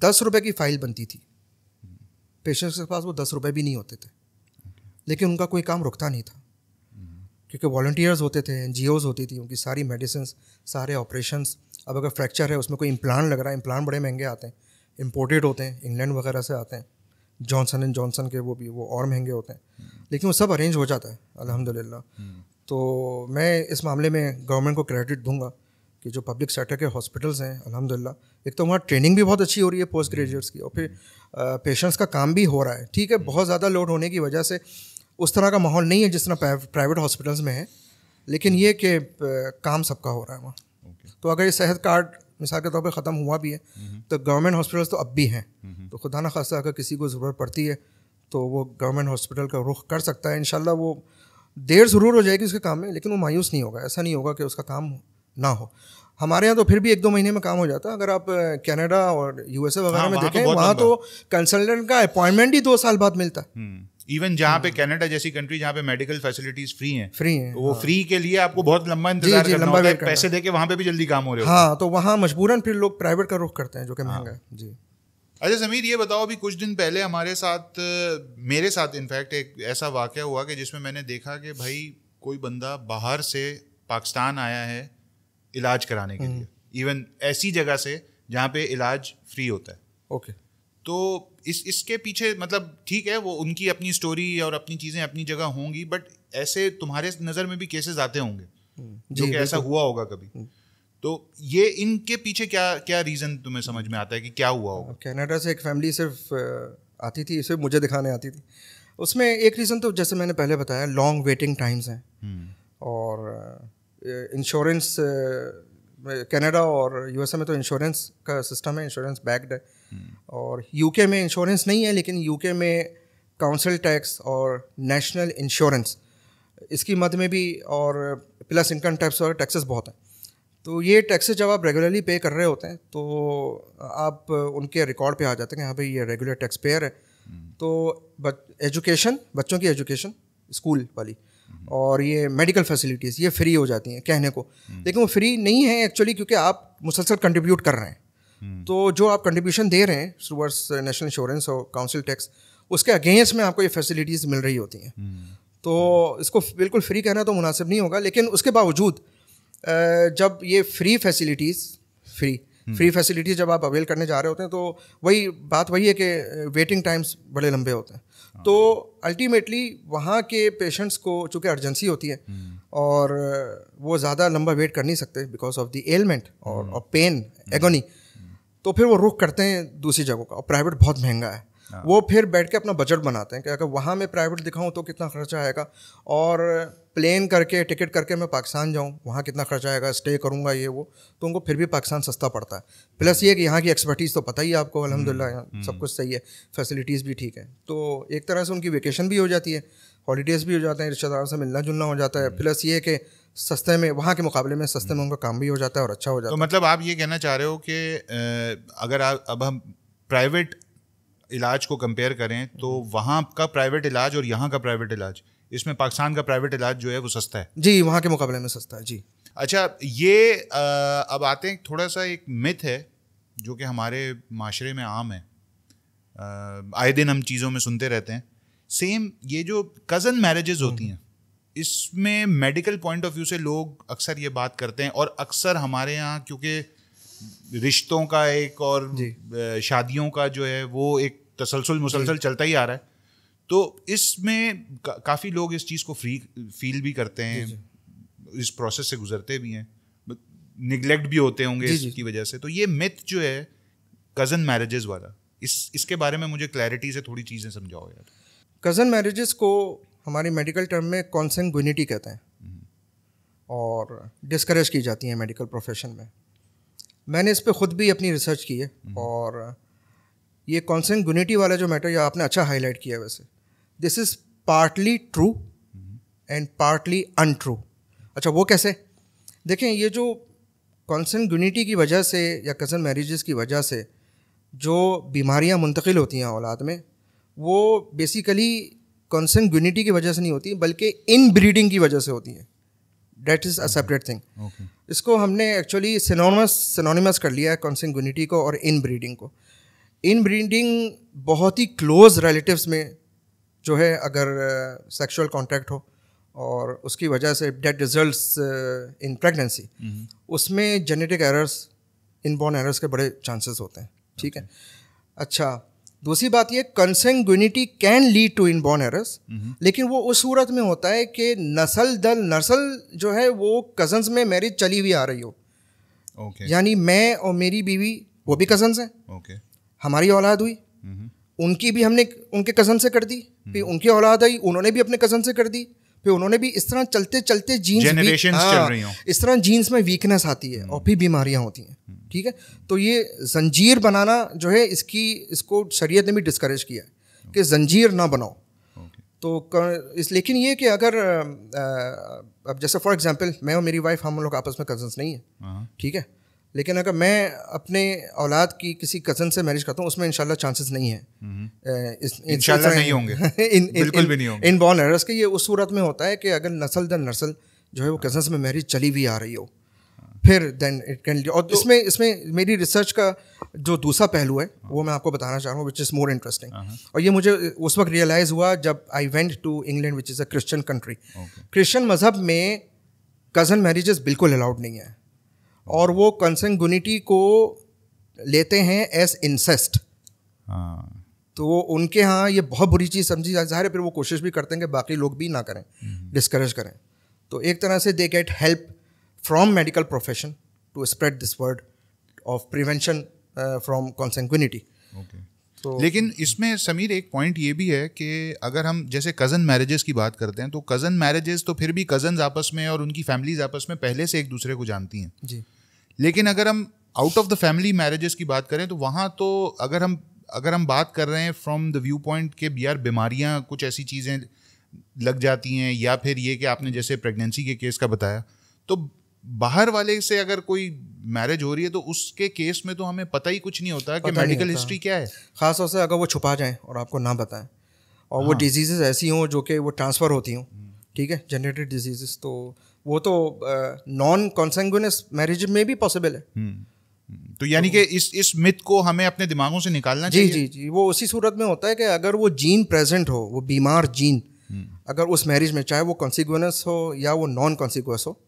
दस रुपये की फ़ाइल बनती थी पेशेंट्स के पास वो दस रुपये भी नहीं होते थे लेकिन उनका कोई काम रुकता नहीं था क्योंकि वॉल्टियर्स होते थे एन होती थी उनकी सारी मेडिसिन सारे ऑपरेशन अब अगर फ्रैक्चर है उसमें कोई इम्प्लान लग रहा है इम्प्लान बड़े महंगे आते हैं इम्पोर्टेड होते हैं इंग्लैंड वगैरह से आते हैं जॉनसन एंड जॉनसन के वो भी वो और महंगे होते हैं लेकिन वो सब अरेंज हो जाता है अलहमदिल्ला हम्म। तो मैं इस मामले में गवर्नमेंट को क्रेडिट दूंगा कि जो पब्लिक सेक्टर के हॉस्पिटल्स हैं अलहमदिल्ला एक तो वहाँ ट्रेनिंग भी बहुत अच्छी हो रही है पोस्ट ग्रेजुएट्स की और फिर पेशेंट्स का काम भी हो रहा है ठीक है बहुत ज़्यादा लोड होने की वजह से उस तरह का माहौल नहीं है जिस तरह प्राइवेट हॉस्पिटल्स में है लेकिन ये कि काम सबका हो रहा है वहाँ तो अगर ये सेहत कार्ड मिसाल के तौर पर ख़त्म हुआ भी है हम्म। तो गवर्नमेंट हॉस्पिटल्स तो अब भी हैं हम्म। तो खुदा न खासा अगर किसी को ज़रूरत पड़ती है तो वो गवर्नमेंट हॉस्पिटल का रुख कर सकता है इन वो देर ज़रूर हो जाएगी उसके काम में लेकिन वो मायूस नहीं होगा ऐसा नहीं होगा कि उसका काम ना हो हमारे यहाँ तो फिर भी एक दो महीने में काम हो जाता है अगर आप कनाडा और यूएसए वगैरह हाँ, में देखें वहाँ तो कंसल्टेंट तो का अपॉइंटमेंट ही दो साल बाद मिलता है इवन हम्म, जहाँ पे हाँ। कनाडा जैसी कंट्री जहाँ पे मेडिकल फैसिलिटीज फ्री हैं फ्री हैं वो हाँ। फ्री के लिए आपको बहुत लंबा इंतजार करना होता है पैसे देके वहाँ पे भी जल्दी काम हो रहा है हाँ तो वहाँ मजबूरन फिर लोग प्राइवेट का रुख करते हैं जो कि महंगा हाँ। है जी अच्छा समीर ये बताओ अभी कुछ दिन पहले हमारे साथ मेरे साथ इनफैक्ट एक ऐसा वाक़ हुआ कि जिसमें मैंने देखा कि भाई कोई बंदा बाहर से पाकिस्तान आया है इलाज कराने के हम्म। लिए इवन ऐसी जगह से जहाँ पे इलाज फ्री होता है ओके तो इस इसके पीछे मतलब ठीक है वो उनकी अपनी स्टोरी और अपनी चीज़ें अपनी जगह होंगी बट ऐसे तुम्हारे नज़र में भी केसेस आते होंगे हम्म। जो कि ऐसा हुआ होगा कभी हम्म। तो ये इनके पीछे क्या क्या रीज़न तुम्हें समझ में आता है कि क्या हुआ होगा कनाडा से एक फैमिली सिर्फ आती थी सिर्फ मुझे दिखाने आती थी उसमें एक रीज़न तो जैसे मैंने पहले बताया लॉन्ग वेटिंग टाइम्स हैं और इंश्योरेंस uh, कनाडा uh, और यूएसए में तो इंश्योरेंस का सिस्टम है इंश्योरेंस बैक्ड है hmm. और यूके में इंश्योरेंस नहीं है लेकिन यूके में काउंसिल टैक्स और नेशनल इंश्योरेंस इसकी मद में भी और प्लस इनकम टैक्स और टैक्सेस बहुत हैं तो ये टैक्सेस जब आप रेगुलरली पे कर रहे होते हैं तो आप उनके रिकॉर्ड पे आ जाते हैं कि हाँ भाई ये रेगुलर टैक्स पेयर है hmm. तो बच एजुकेशन बच्चों की एजुकेशन स्कूल वाली और ये मेडिकल फैसिलिटीज़ ये फ्री हो जाती हैं कहने को हम्म। लेकिन वो फ्री नहीं है एक्चुअली क्योंकि आप मुसलसल कंट्रीब्यूट कर रहे हैं हम्म। तो जो आप कंट्रीब्यूशन दे रहे हैं टूवर्ड्स नेशनल इंश्योरेंस और काउंसिल टैक्स उसके अगेंस्ट में आपको ये फैसिलिटीज़ मिल रही होती हैं हम्म। तो इसको बिल्कुल फ्री कहना तो मुनासिब नहीं होगा लेकिन उसके बावजूद जब ये free facilities free free facilities जब आप अवेल करने जा रहे होते हैं तो वही बात वही है कि वेटिंग टाइम्स बड़े लंबे होते हैं तो अल्टीमेटली वहाँ के पेशेंट्स को चूँकि अर्जेंसी होती है हम्म। और वो ज़्यादा लंबा वेट कर नहीं सकते बिकॉज ऑफ द एलमेंट और पेन हम्म। Agony hmm. तो फिर वो रुख करते हैं दूसरी जगहों का और प्राइवेट बहुत महंगा है हाँ। वो फिर बैठ के अपना बजट बनाते हैं कि अगर वहाँ मैं प्राइवेट दिखाऊँ तो कितना खर्चा आएगा और प्लेन करके टिकट करके मैं पाकिस्तान जाऊँ वहाँ कितना खर्चा आएगा स्टे करूँगा ये वो तो उनको फिर भी पाकिस्तान सस्ता पड़ता है प्लस ये कि यहाँ की एक्सपर्टीज़ तो पता ही आपको हम्म, अलहमदिल्ला यहाँ हम्म। सब कुछ सही है फैसिलिटीज़ भी ठीक है तो एक तरह से उनकी वेकेशन भी हो जाती है हॉलीडेज़ भी हो जाते हैं रिश्तेदारों से मिलना जुलना हो जाता है प्लस हम्म। ये कि सस्ते में वहाँ के मुकाबले में सस्ते में उनका काम भी हो जाता है और अच्छा हो तो जाता है तो मतलब आप ये कहना चाह रहे हो कि अगर आप अब हम प्राइवेट इलाज को कंपेयर करें तो हम्म। वहाँ का प्राइवेट इलाज और यहाँ का प्राइवेट इलाज इसमें पाकिस्तान का प्राइवेट इलाज जो है वो सस्ता है जी वहाँ के मुकाबले में सस्ता है जी अच्छा ये आ, अब आते हैं थोड़ा सा एक मिथ है जो कि हमारे माशरे में आम है आए दिन हम चीज़ों में सुनते रहते हैं सेम ये जो कज़न मैरिजेज हम्म। होती हैं इसमें मेडिकल पॉइंट ऑफ व्यू से लोग अक्सर ये बात करते हैं और अक्सर हमारे यहाँ क्योंकि रिश्तों का एक और शादियों का जो है वो एक तसलसल मुसलसल चलता ही आ रहा है तो इसमें का, काफ़ी लोग इस चीज़ को फ्री फील भी करते हैं इस प्रोसेस से गुजरते भी हैं निगलेक्ट भी होते होंगे इसकी वजह से तो ये मिथ जो है कज़न मैरिजेस वाला इस इसके बारे में मुझे क्लैरिटी से थोड़ी चीज़ें समझाओ यार कज़न मैरिजेस को हमारे मेडिकल टर्म में कॉन्सेंगुनिटी कहते हैं हम्म। और डिस्करेज की जाती है मेडिकल प्रोफेशन में मैंने इस पर ख़ुद भी अपनी रिसर्च की है हम्म। और ये कॉन्सेंगुनिटी वाला जो मैटर ये आपने अच्छा हाईलाइट किया वैसे this is partly true and partly untrue अच्छा वो कैसे देखें ये जो कॉन्सेंगुनिटी की वजह से या कज़न मैरिज़ की वजह से जो बीमारियां मुंतकिल होती हैं औलाद में वो बेसिकली कॉन्सेंगुनिटी की वजह से नहीं होती बल्कि इन ब्रीडिंग की वजह से होती हैं that is a separate thing इसको हमने एक्चुअली सिनोनमस सिनोनिमस कर लिया है कॉन्सेंगुनिटी को और इन ब्रीडिंग को इन ब्रीडिंग बहुत ही क्लोज रिलेटिव्स में जो है अगर सेक्सुअल कॉन्टैक्ट हो और उसकी वजह से डेड रिजल्ट इन प्रेगनेंसी उसमें जेनेटिक एरर्स इनबॉर्न एरर्स के बड़े चांसेस होते हैं ठीक okay. है अच्छा दूसरी बात ये consanguinity can lead to inborn errors लेकिन वो उस सूरत में होता है कि नसल दल नसल जो है वो कजन्स में मैरिज चली हुई आ रही हो okay. यानी मैं और मेरी बीवी वो भी कजन्स हैं okay. हमारी औलाद हुई हम्म। उनकी भी हमने उनके कज़न से कर दी हम्म। फिर उनकी औलाद आई उन्होंने भी अपने कज़न से कर दी फिर उन्होंने भी इस तरह चलते चलते जीन्स हाँ, इस तरह जीन्स में वीकनेस आती है और फिर बीमारियां होती हैं हम्म। ठीक है तो ये जंजीर बनाना जो है इसकी इसको शरीयत ने भी डिस्करेज किया है कि जंजीर ना बनाओ तो कर, इस लेकिन ये कि अगर अब जैसे फॉर एग्जांपल मैं और मेरी वाइफ हम लोग आपस में कजन्स नहीं है हाँ। ठीक है लेकिन अगर मैं अपने औलाद की किसी कज़न से मैरिज करता हूँ उसमें इनशाला चांसेस नहीं है हम्म। नहीं होंगे इन, बिल्कुल भी नहीं होंगे इन के ये उस सूरत में होता है कि अगर नस्ल दर नस्ल जो है वो कज़न्स में मैरिज चली भी आ रही हो फिर देन इट कैन और तो- इसमें इसमें मेरी रिसर्च का जो दूसरा पहलू है वो मैं आपको बताना चाह रहा हूँ विच इज़ मोर इंटरेस्टिंग और ये मुझे उस वक्त रियलाइज़ हुआ जब I went to England which is a Christian country Christian मज़हब में कज़न मैरिजेस बिल्कुल अलाउड नहीं है और वो कंसंगुनिटी को लेते हैं एज इंसेस्ट हाँ तो उनके यहाँ ये बहुत बुरी चीज़ समझी जाहिर है फिर वो कोशिश भी करते हैं कि बाकी लोग भी ना करें डिस्करेज हम्म। करें तो एक तरह से they get help from medical profession to spread this word of prevention from consanguinity तो लेकिन इसमें समीर एक पॉइंट ये भी है कि अगर हम जैसे कज़न मैरिजेस की बात करते हैं तो कज़न मैरिजेस तो फिर भी कज़न्स आपस में और उनकी फैमिलीज आपस में पहले से एक दूसरे को जानती हैं जी लेकिन अगर हम out of the family marriages की बात करें तो वहाँ तो अगर हम अगर हम बात कर रहे हैं फ्रॉम द व्यू पॉइंट के यार बीमारियाँ कुछ ऐसी चीज़ें लग जाती हैं या फिर ये कि आपने जैसे प्रेगनेंसी के केस का बताया तो बाहर वाले से अगर कोई मैरिज हो रही है तो उसके केस में तो हमें पता ही कुछ नहीं होता कि मेडिकल हिस्ट्री क्या है खासतौर से अगर वो छुपा जाएं और आपको ना बताएं और हाँ। वो डिजीज़ ऐसी हों जो कि वो ट्रांसफ़र होती हों हम्म। ठीक है जनरेटेड डिजीज़ तो वो तो नॉन कॉन्सेंगुनस मैरिज में भी पॉसिबल है हम्म, हम्म। तो यानी कि इस इस मिथ को हमें अपने दिमागों से निकालना जी, चाहिए जी जी जी वो उसी सूरत में होता है कि अगर वो जीन प्रेजेंट हो वो बीमार जीन हम्म। अगर उस मैरिज में चाहे वो कॉन्सिक्वेंस हो या वो नॉन कॉन्सिक्वेंस हो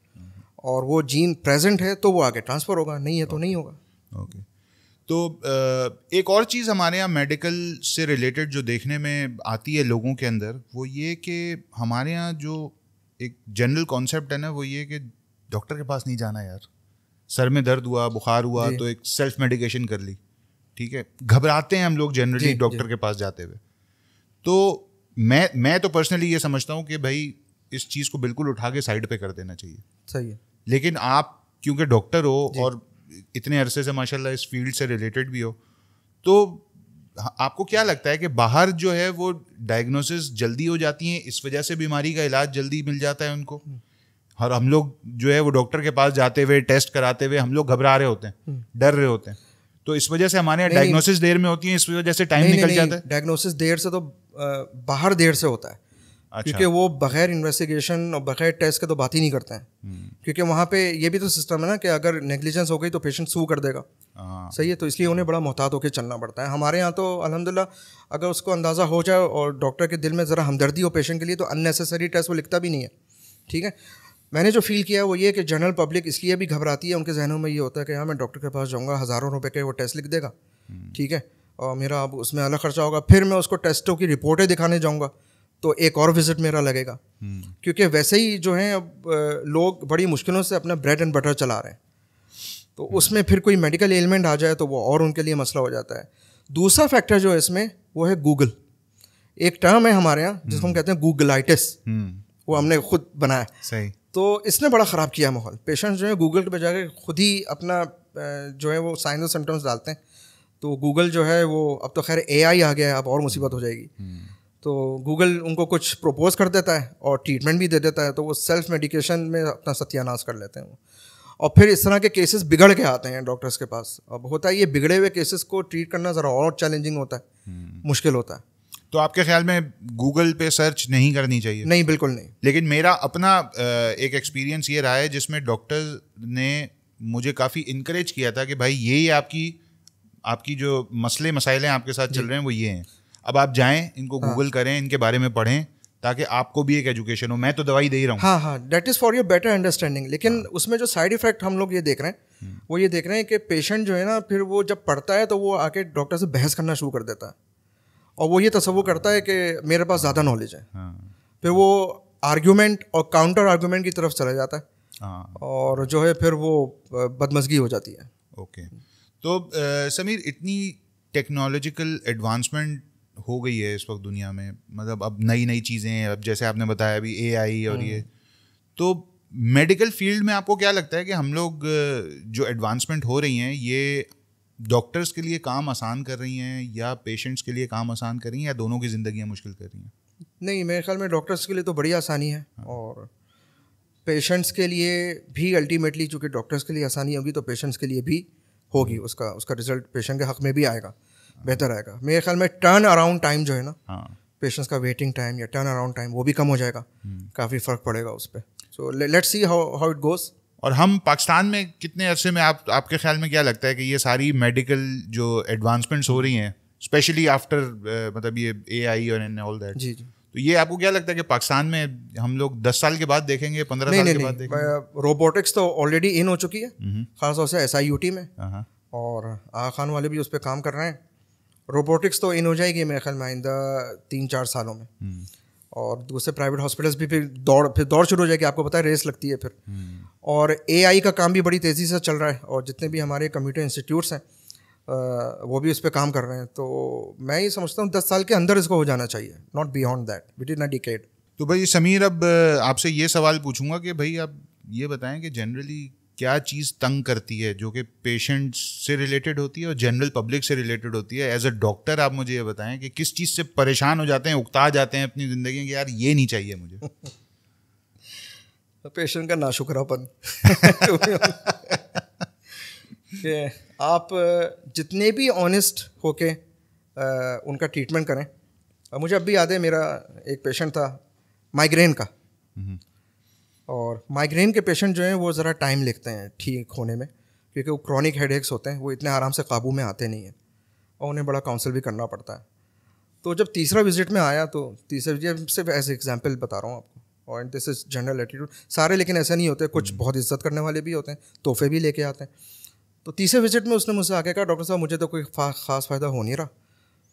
और वो जीन प्रेजेंट है तो वो आगे ट्रांसफ़र होगा नहीं है तो नहीं होगा ओके तो एक और चीज़ हमारे यहाँ मेडिकल से रिलेटेड जो देखने में आती है लोगों के अंदर वो ये कि हमारे यहाँ जो एक जनरल कॉन्सेप्ट है ना वो ये कि डॉक्टर के पास नहीं जाना यार सर में दर्द हुआ बुखार हुआ तो एक सेल्फ मेडिकेशन कर ली ठीक है घबराते हैं हम लोग जनरली डॉक्टर के पास जाते हुए तो मैं मैं तो पर्सनली ये समझता हूँ कि भाई इस चीज़ को बिल्कुल उठा के साइड पे कर देना चाहिए सही है लेकिन आप क्योंकि डॉक्टर हो और इतने अरसे से माशाल्लाह इस फील्ड से रिलेटेड भी हो तो आपको क्या लगता है कि बाहर जो है वो डायग्नोसिस जल्दी हो जाती है इस वजह से बीमारी का इलाज जल्दी मिल जाता है उनको हम्म। और हम लोग जो है वो डॉक्टर के पास जाते हुए टेस्ट कराते हुए हम लोग घबरा रहे होते हैं हम्म। डर रहे होते हैं तो इस वजह से हमारे यहाँ डायग्नोसिस देर में होती है इस वजह से टाइम निकल जाता है डायग्नोसिस देर से तो बाहर देर से होता है अच्छा। क्योंकि वो बगैर इन्वेस्टिगेशन और बगैर टेस्ट के तो बात ही नहीं करते हैं हम्म। क्योंकि वहाँ पे ये भी तो सिस्टम है ना कि अगर नेग्लिजेंस हो गई तो पेशेंट सू कर देगा हाँ। सही है तो इसलिए उन्हें बड़ा मोहतात होकर चलना पड़ता है हमारे यहाँ तो अलहमदिल्ला अगर उसको अंदाज़ा हो जाए और डॉक्टर के दिल में ज़रा हमदर्दी हो पेशेंट के लिए तो अननेसेसरी टेस्ट वो लिखता भी नहीं है ठीक है मैंने जो फील किया वो ये कि जनरल पब्लिक इसलिए भी घबराती है उनके जहनों में ये होता है कि हाँ मैं डॉक्टर के पास जाऊँगा हज़ारों रुपये के वो टेस्ट लिख देगा हम्म। ठीक है और मेरा अब उसमें अलग खर्चा होगा फिर मैं उसको टेस्टों की रिपोर्टें दिखाने जाऊँगा तो एक और विजिट मेरा लगेगा हम्म। क्योंकि वैसे ही जो है अब लोग बड़ी मुश्किलों से अपना ब्रेड एंड बटर चला रहे हैं तो हम्म। उसमें फिर कोई मेडिकल एलिमेंट आ जाए तो वो और उनके लिए मसला हो जाता है दूसरा फैक्टर जो है इसमें वो है गूगल एक टर्म है हमारे यहाँ जिसको हम हम्म। कहते हैं गूगलाइटिस वो हमने खुद बनाया सही तो इसने बड़ा ख़राब किया माहौल पेशेंट्स जो है गूगल पे जाकर खुद ही अपना जो है वो साइंस और सिम्टम्स डालते हैं तो गूगल जो है वो अब तो खैर ए आ गया है अब और मुसीबत हो जाएगी तो गूगल उनको कुछ प्रपोज कर देता है और ट्रीटमेंट भी दे देता है तो वो सेल्फ मेडिकेशन में अपना सत्यानाश कर लेते हैं और फिर इस तरह के केसेस बिगड़ के आते हैं डॉक्टर्स के पास अब होता है ये बिगड़े हुए केसेस को ट्रीट करना ज़रा और चैलेंजिंग होता है हम्म। मुश्किल होता है तो आपके ख्याल में गूगल पे सर्च नहीं करनी चाहिए नहीं बिल्कुल नहीं लेकिन मेरा अपना एक एक्सपीरियंस ये रहा है जिसमें डॉक्टर ने मुझे काफ़ी इनक्रेज किया था कि भाई यही आपकी आपकी जो मसले मसाइले आपके साथ चल रहे हैं वो ये हैं अब आप जाएं इनको गूगल हाँ। करें इनके बारे में पढ़ें ताकि आपको भी एक एजुकेशन हो मैं तो दवाई दे ही रहा हूँ हाँ हाँ that is for your better understanding लेकिन हाँ. उसमें जो साइड इफेक्ट हम लोग ये देख रहे हैं हम्म। वो ये देख रहे हैं कि पेशेंट जो है ना फिर वो जब पढ़ता है तो वो आके डॉक्टर से बहस करना शुरू कर देता है और वो ये तस्वुर करता है कि मेरे पास ज़्यादा नॉलेज है हाँ. फिर वो आर्ग्यूमेंट और काउंटर आर्ग्यूमेंट की तरफ चला जाता है हाँ. और जो है फिर वो बदमजगी हो जाती है ओके तो समीर इतनी टेक्नोलॉजिकल एडवांसमेंट हो गई है इस वक्त दुनिया में मतलब अब नई नई चीज़ें हैं अब जैसे आपने बताया अभी ए और ये हम्म। तो मेडिकल फील्ड में आपको क्या लगता है कि हम लोग जो एडवांसमेंट हो रही हैं ये डॉक्टर्स के लिए काम आसान कर रही हैं या पेशेंट्स के लिए काम आसान कर रही हैं या दोनों की ज़िंदियाँ मुश्किल कर रही हैं नहीं मेरे ख्याल में डॉक्टर्स के लिए तो बड़ी आसानी है हाँ। और पेशेंट्स के लिए भी अल्टीमेटली चूँकि डॉक्टर्स के लिए आसानी होगी तो पेशेंट्स के लिए भी होगी हम्म। उसका उसका रिजल्ट पेशेंट के हक़ में भी आएगा बेहतर आएगा मेरे ख्याल में टर्न अराउंड टाइम जो है ना पेशेंट्स हाँ। का वेटिंग टाइम या टर्न अराउंड टाइम वो भी कम हो जाएगा हम्म। काफ़ी फ़र्क पड़ेगा उस पर so let's see how how it goes और हम पाकिस्तान में कितने अरसे में आप आपके ख्याल में क्या लगता है कि ये सारी मेडिकल जो एडवांसमेंट्स हो रही हैं स्पेशली आफ्टर मतलब ये ए आई और एन ऑल दैट जी जी तो ये आपको क्या लगता है कि पाकिस्तान में हम लोग दस साल के बाद देखेंगे पंद्रह साल नहीं, के बाद देखेंगे रोबोटिक्स तो ऑलरेडी इन हो चुकी है हम्म। खासतौर से एस आई यू टी में हाँ। और आ खान वाले भी उस पर काम कर रहे हैं रोबोटिक्स तो इन हो जाएगी मेरे ख्याल में आइंदा तीन चार सालों में हम्म। और दूसरे प्राइवेट हॉस्पिटल्स भी फिर दौड़ फिर दौड़ शुरू हो जाएगी आपको पता है रेस लगती है फिर हम्म। और ए का काम भी बड़ी तेज़ी से चल रहा है और जितने भी हमारे कंप्यूटर इंस्टीट्यूट्स हैं वो भी उस पर काम कर रहे हैं तो मैं ये समझता हूँ दस साल के अंदर इसको हो जाना चाहिए not beyond that within a decade तो भाई समीर अब आपसे ये सवाल पूछूंगा कि भाई आप ये बताएं कि जनरली क्या चीज़ तंग करती है जो कि पेशेंट से रिलेटेड होती है और जनरल पब्लिक से रिलेटेड होती है एज अ डॉक्टर आप मुझे ये बताएं कि किस चीज़ से परेशान हो जाते हैं उकता जाते हैं अपनी ज़िंदगी में यार ये नहीं चाहिए मुझे पेशेंट का नाशुकरापन आप जितने भी ऑनेस्ट होके उनका ट्रीटमेंट करें और मुझे अब भी याद है मेरा एक पेशेंट था माइग्रेन का हम्म। और माइग्रेन के पेशेंट जो हैं वो ज़रा टाइम लेते हैं ठीक होने में क्योंकि वो क्रॉनिक हेड होते हैं वो इतने आराम से काबू में आते नहीं हैं और उन्हें बड़ा काउंसिल भी करना पड़ता है तो जब तीसरा विजिट में आया तो तीसरा विजिट सिर्फ एज एग्जाम्पल बता रहा हूँ आपको और दिस इज़ जनरल एटीट्यूड सारे लेकिन ऐसा नहीं होते कुछ हम्म। बहुत इज्जत करने वाले भी होते हैं तोहफे भी लेके आते हैं तो तीसरे विजिट में उसने मुझसे आके कहा डॉक्टर साहब मुझे तो कोई ख़ास फ़ायदा हो नहीं रहा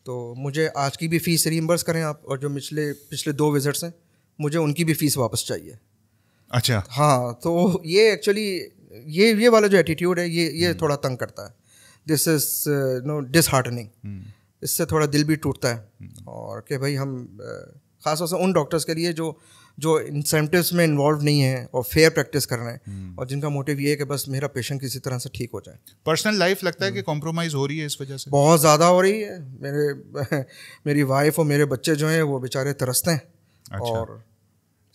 तो मुझे आज की भी फ़ीस रीम्बर्स करें आप और जो पिछले पिछले दो विजिट्स हैं मुझे उनकी भी फ़ीस वापस चाहिए अच्छा हाँ तो ये एक्चुअली ये ये वाला जो एटीट्यूड है ये ये हम्म। थोड़ा तंग करता है दिस इज नो डिसहार्टनिंग इससे थोड़ा दिल भी टूटता है हम्म। और कि भाई हम uh, ख़ासतौर से उन डॉक्टर्स के लिए जो जो इंसेंटिव में इन्वॉल्व नहीं है और फेयर प्रैक्टिस कर रहे हैं हम्म। और जिनका मोटिव ये है कि बस मेरा पेशेंट किसी तरह से ठीक हो जाए पर्सनल लाइफ लगता है कि कॉम्प्रोमाइज़ हो रही है इस वजह से बहुत ज़्यादा हो रही है मेरे मेरी वाइफ और मेरे बच्चे जो हैं वो बेचारे तरसते हैं अच्छा। और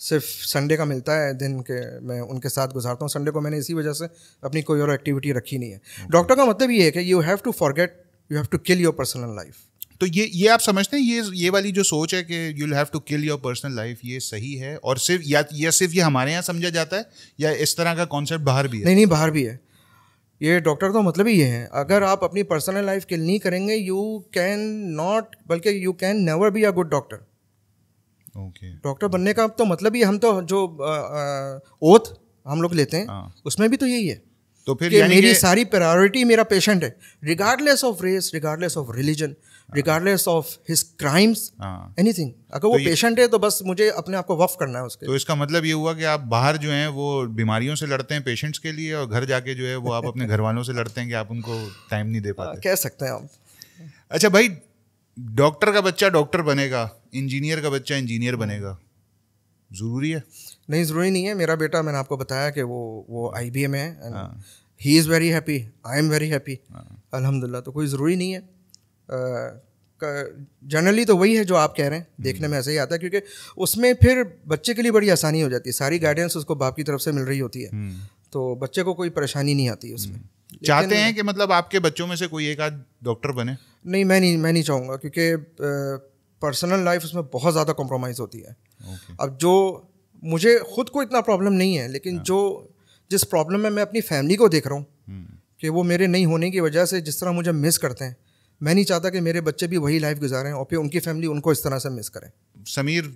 सिर्फ संडे का मिलता है दिन के मैं उनके साथ गुजारता हूँ संडे को मैंने इसी वजह से अपनी कोई और एक्टिविटी रखी नहीं है हम्म। okay. डॉक्टर का मतलब ये है कि you have to forget you have to kill your personal life तो ये ये आप समझते हैं ये ये वाली जो सोच है कि you have to kill your personal life ये सही है और सिर्फ या या सिर्फ ये हमारे यहाँ समझा जाता है या इस तरह का कॉन्सेप्ट बाहर भी है नहीं नहीं बाहर भी है ये डॉक्टर तो मतलब ही ये है अगर आप अपनी पर्सनल लाइफ किल नहीं करेंगे यू कैन नॉट बल्कि you can never be a good doctor doctor बनने का तो मतलब ही हम तो जो ओथ हम लोग लेते हैं हाँ। उसमें भी तो यही है तो फिर कि मेरी के... सारी प्रायोरिटी मेरा पेशेंट है regardless of race regardless of religion regardless of his crimes anything अगर तो वो पेशेंट है तो बस मुझे अपने आप को वफ करना है उसके तो इसका मतलब ये हुआ कि आप बाहर जो हैं वो बीमारियों से लड़ते हैं पेशेंट्स के लिए और घर जाके जो है वो आप अपने घर वालों से लड़ते हैं कि आप उनको टाइम नहीं दे हाँ, पाते कह सकते हैं आप अच्छा भाई डॉक्टर का बच्चा डॉक्टर बनेगा इंजीनियर का बच्चा इंजीनियर हम्म। बनेगा ज़रूरी है नहीं ज़रूरी नहीं है मेरा बेटा मैंने आपको बताया कि वो वो आई बी एम है he is very happy I am very happy अलहमदिल्ला तो कोई ज़रूरी नहीं है जनरली तो वही है जो आप कह रहे हैं हम्म। देखने में ऐसा ही आता है क्योंकि उसमें फिर बच्चे के लिए बड़ी आसानी हो जाती है सारी गाइडेंस उसको बाप की तरफ से मिल रही होती है हम्म। तो बच्चे को कोई परेशानी नहीं आती उसमें चाहते हैं कि मतलब आपके बच्चों में से कोई एक आध डॉक्टर बने नहीं मैं नहीं मैं नहीं चाहूँगा क्योंकि पर्सनल लाइफ उसमें बहुत ज़्यादा कॉम्प्रोमाइज़ होती है okay. अब जो मुझे खुद को इतना प्रॉब्लम नहीं है लेकिन yeah. जो जिस प्रॉब्लम में मैं अपनी फैमिली को देख रहा हूँ hmm. कि वो मेरे नहीं होने की वजह से जिस तरह मुझे मिस करते हैं मैं नहीं चाहता कि मेरे बच्चे भी वही लाइफ गुजारें और फिर उनकी फैमिली उनको इस तरह से मिस करें समीर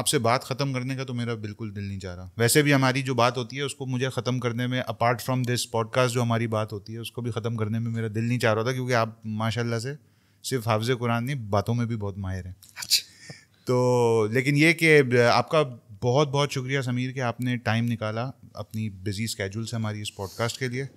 आपसे बात ख़त्म करने का तो मेरा बिल्कुल दिल नहीं चाह रहा वैसे भी हमारी जो बात होती है उसको मुझे ख़त्म करने में अपार्ट फ्रॉम दिस पॉडकास्ट जो हमारी बात होती है उसको भी ख़त्म करने में मेरा दिल नहीं चाह रहा था क्योंकि आप माशाल्लाह से सिर्फ हाफज कुरान नहीं बातों में भी बहुत माहिर है अच्छा तो लेकिन ये कि आपका बहुत बहुत शुक्रिया समीर कि आपने टाइम निकाला अपनी बिजी स्केजूल से हमारी इस पॉडकास्ट के लिए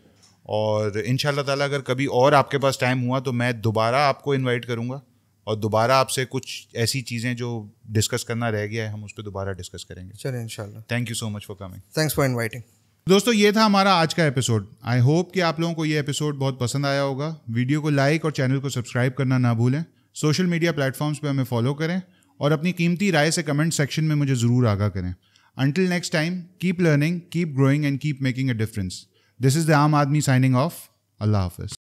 और इन ताला अगर कभी और आपके पास टाइम हुआ तो मैं दोबारा आपको इनवाइट करूँगा और दोबारा आपसे कुछ ऐसी चीज़ें जो डिस्कस करना रह गया है हम उस पर दोबारा डिस्कस करेंगे चलिए इन thank you so much for coming thanks for inviting दोस्तों ये था हमारा आज का एपिसोड आई होप कि आप लोगों को ये एपिसोड बहुत पसंद आया होगा वीडियो को लाइक और चैनल को सब्सक्राइब करना ना भूलें सोशल मीडिया प्लेटफॉर्म्स पे हमें फॉलो करें और अपनी कीमती राय से कमेंट सेक्शन में मुझे ज़रूर आगाह करें until next time keep learning keep growing and keep making a difference this is the Aam Aadmi signing off अल्लाह हाफिज़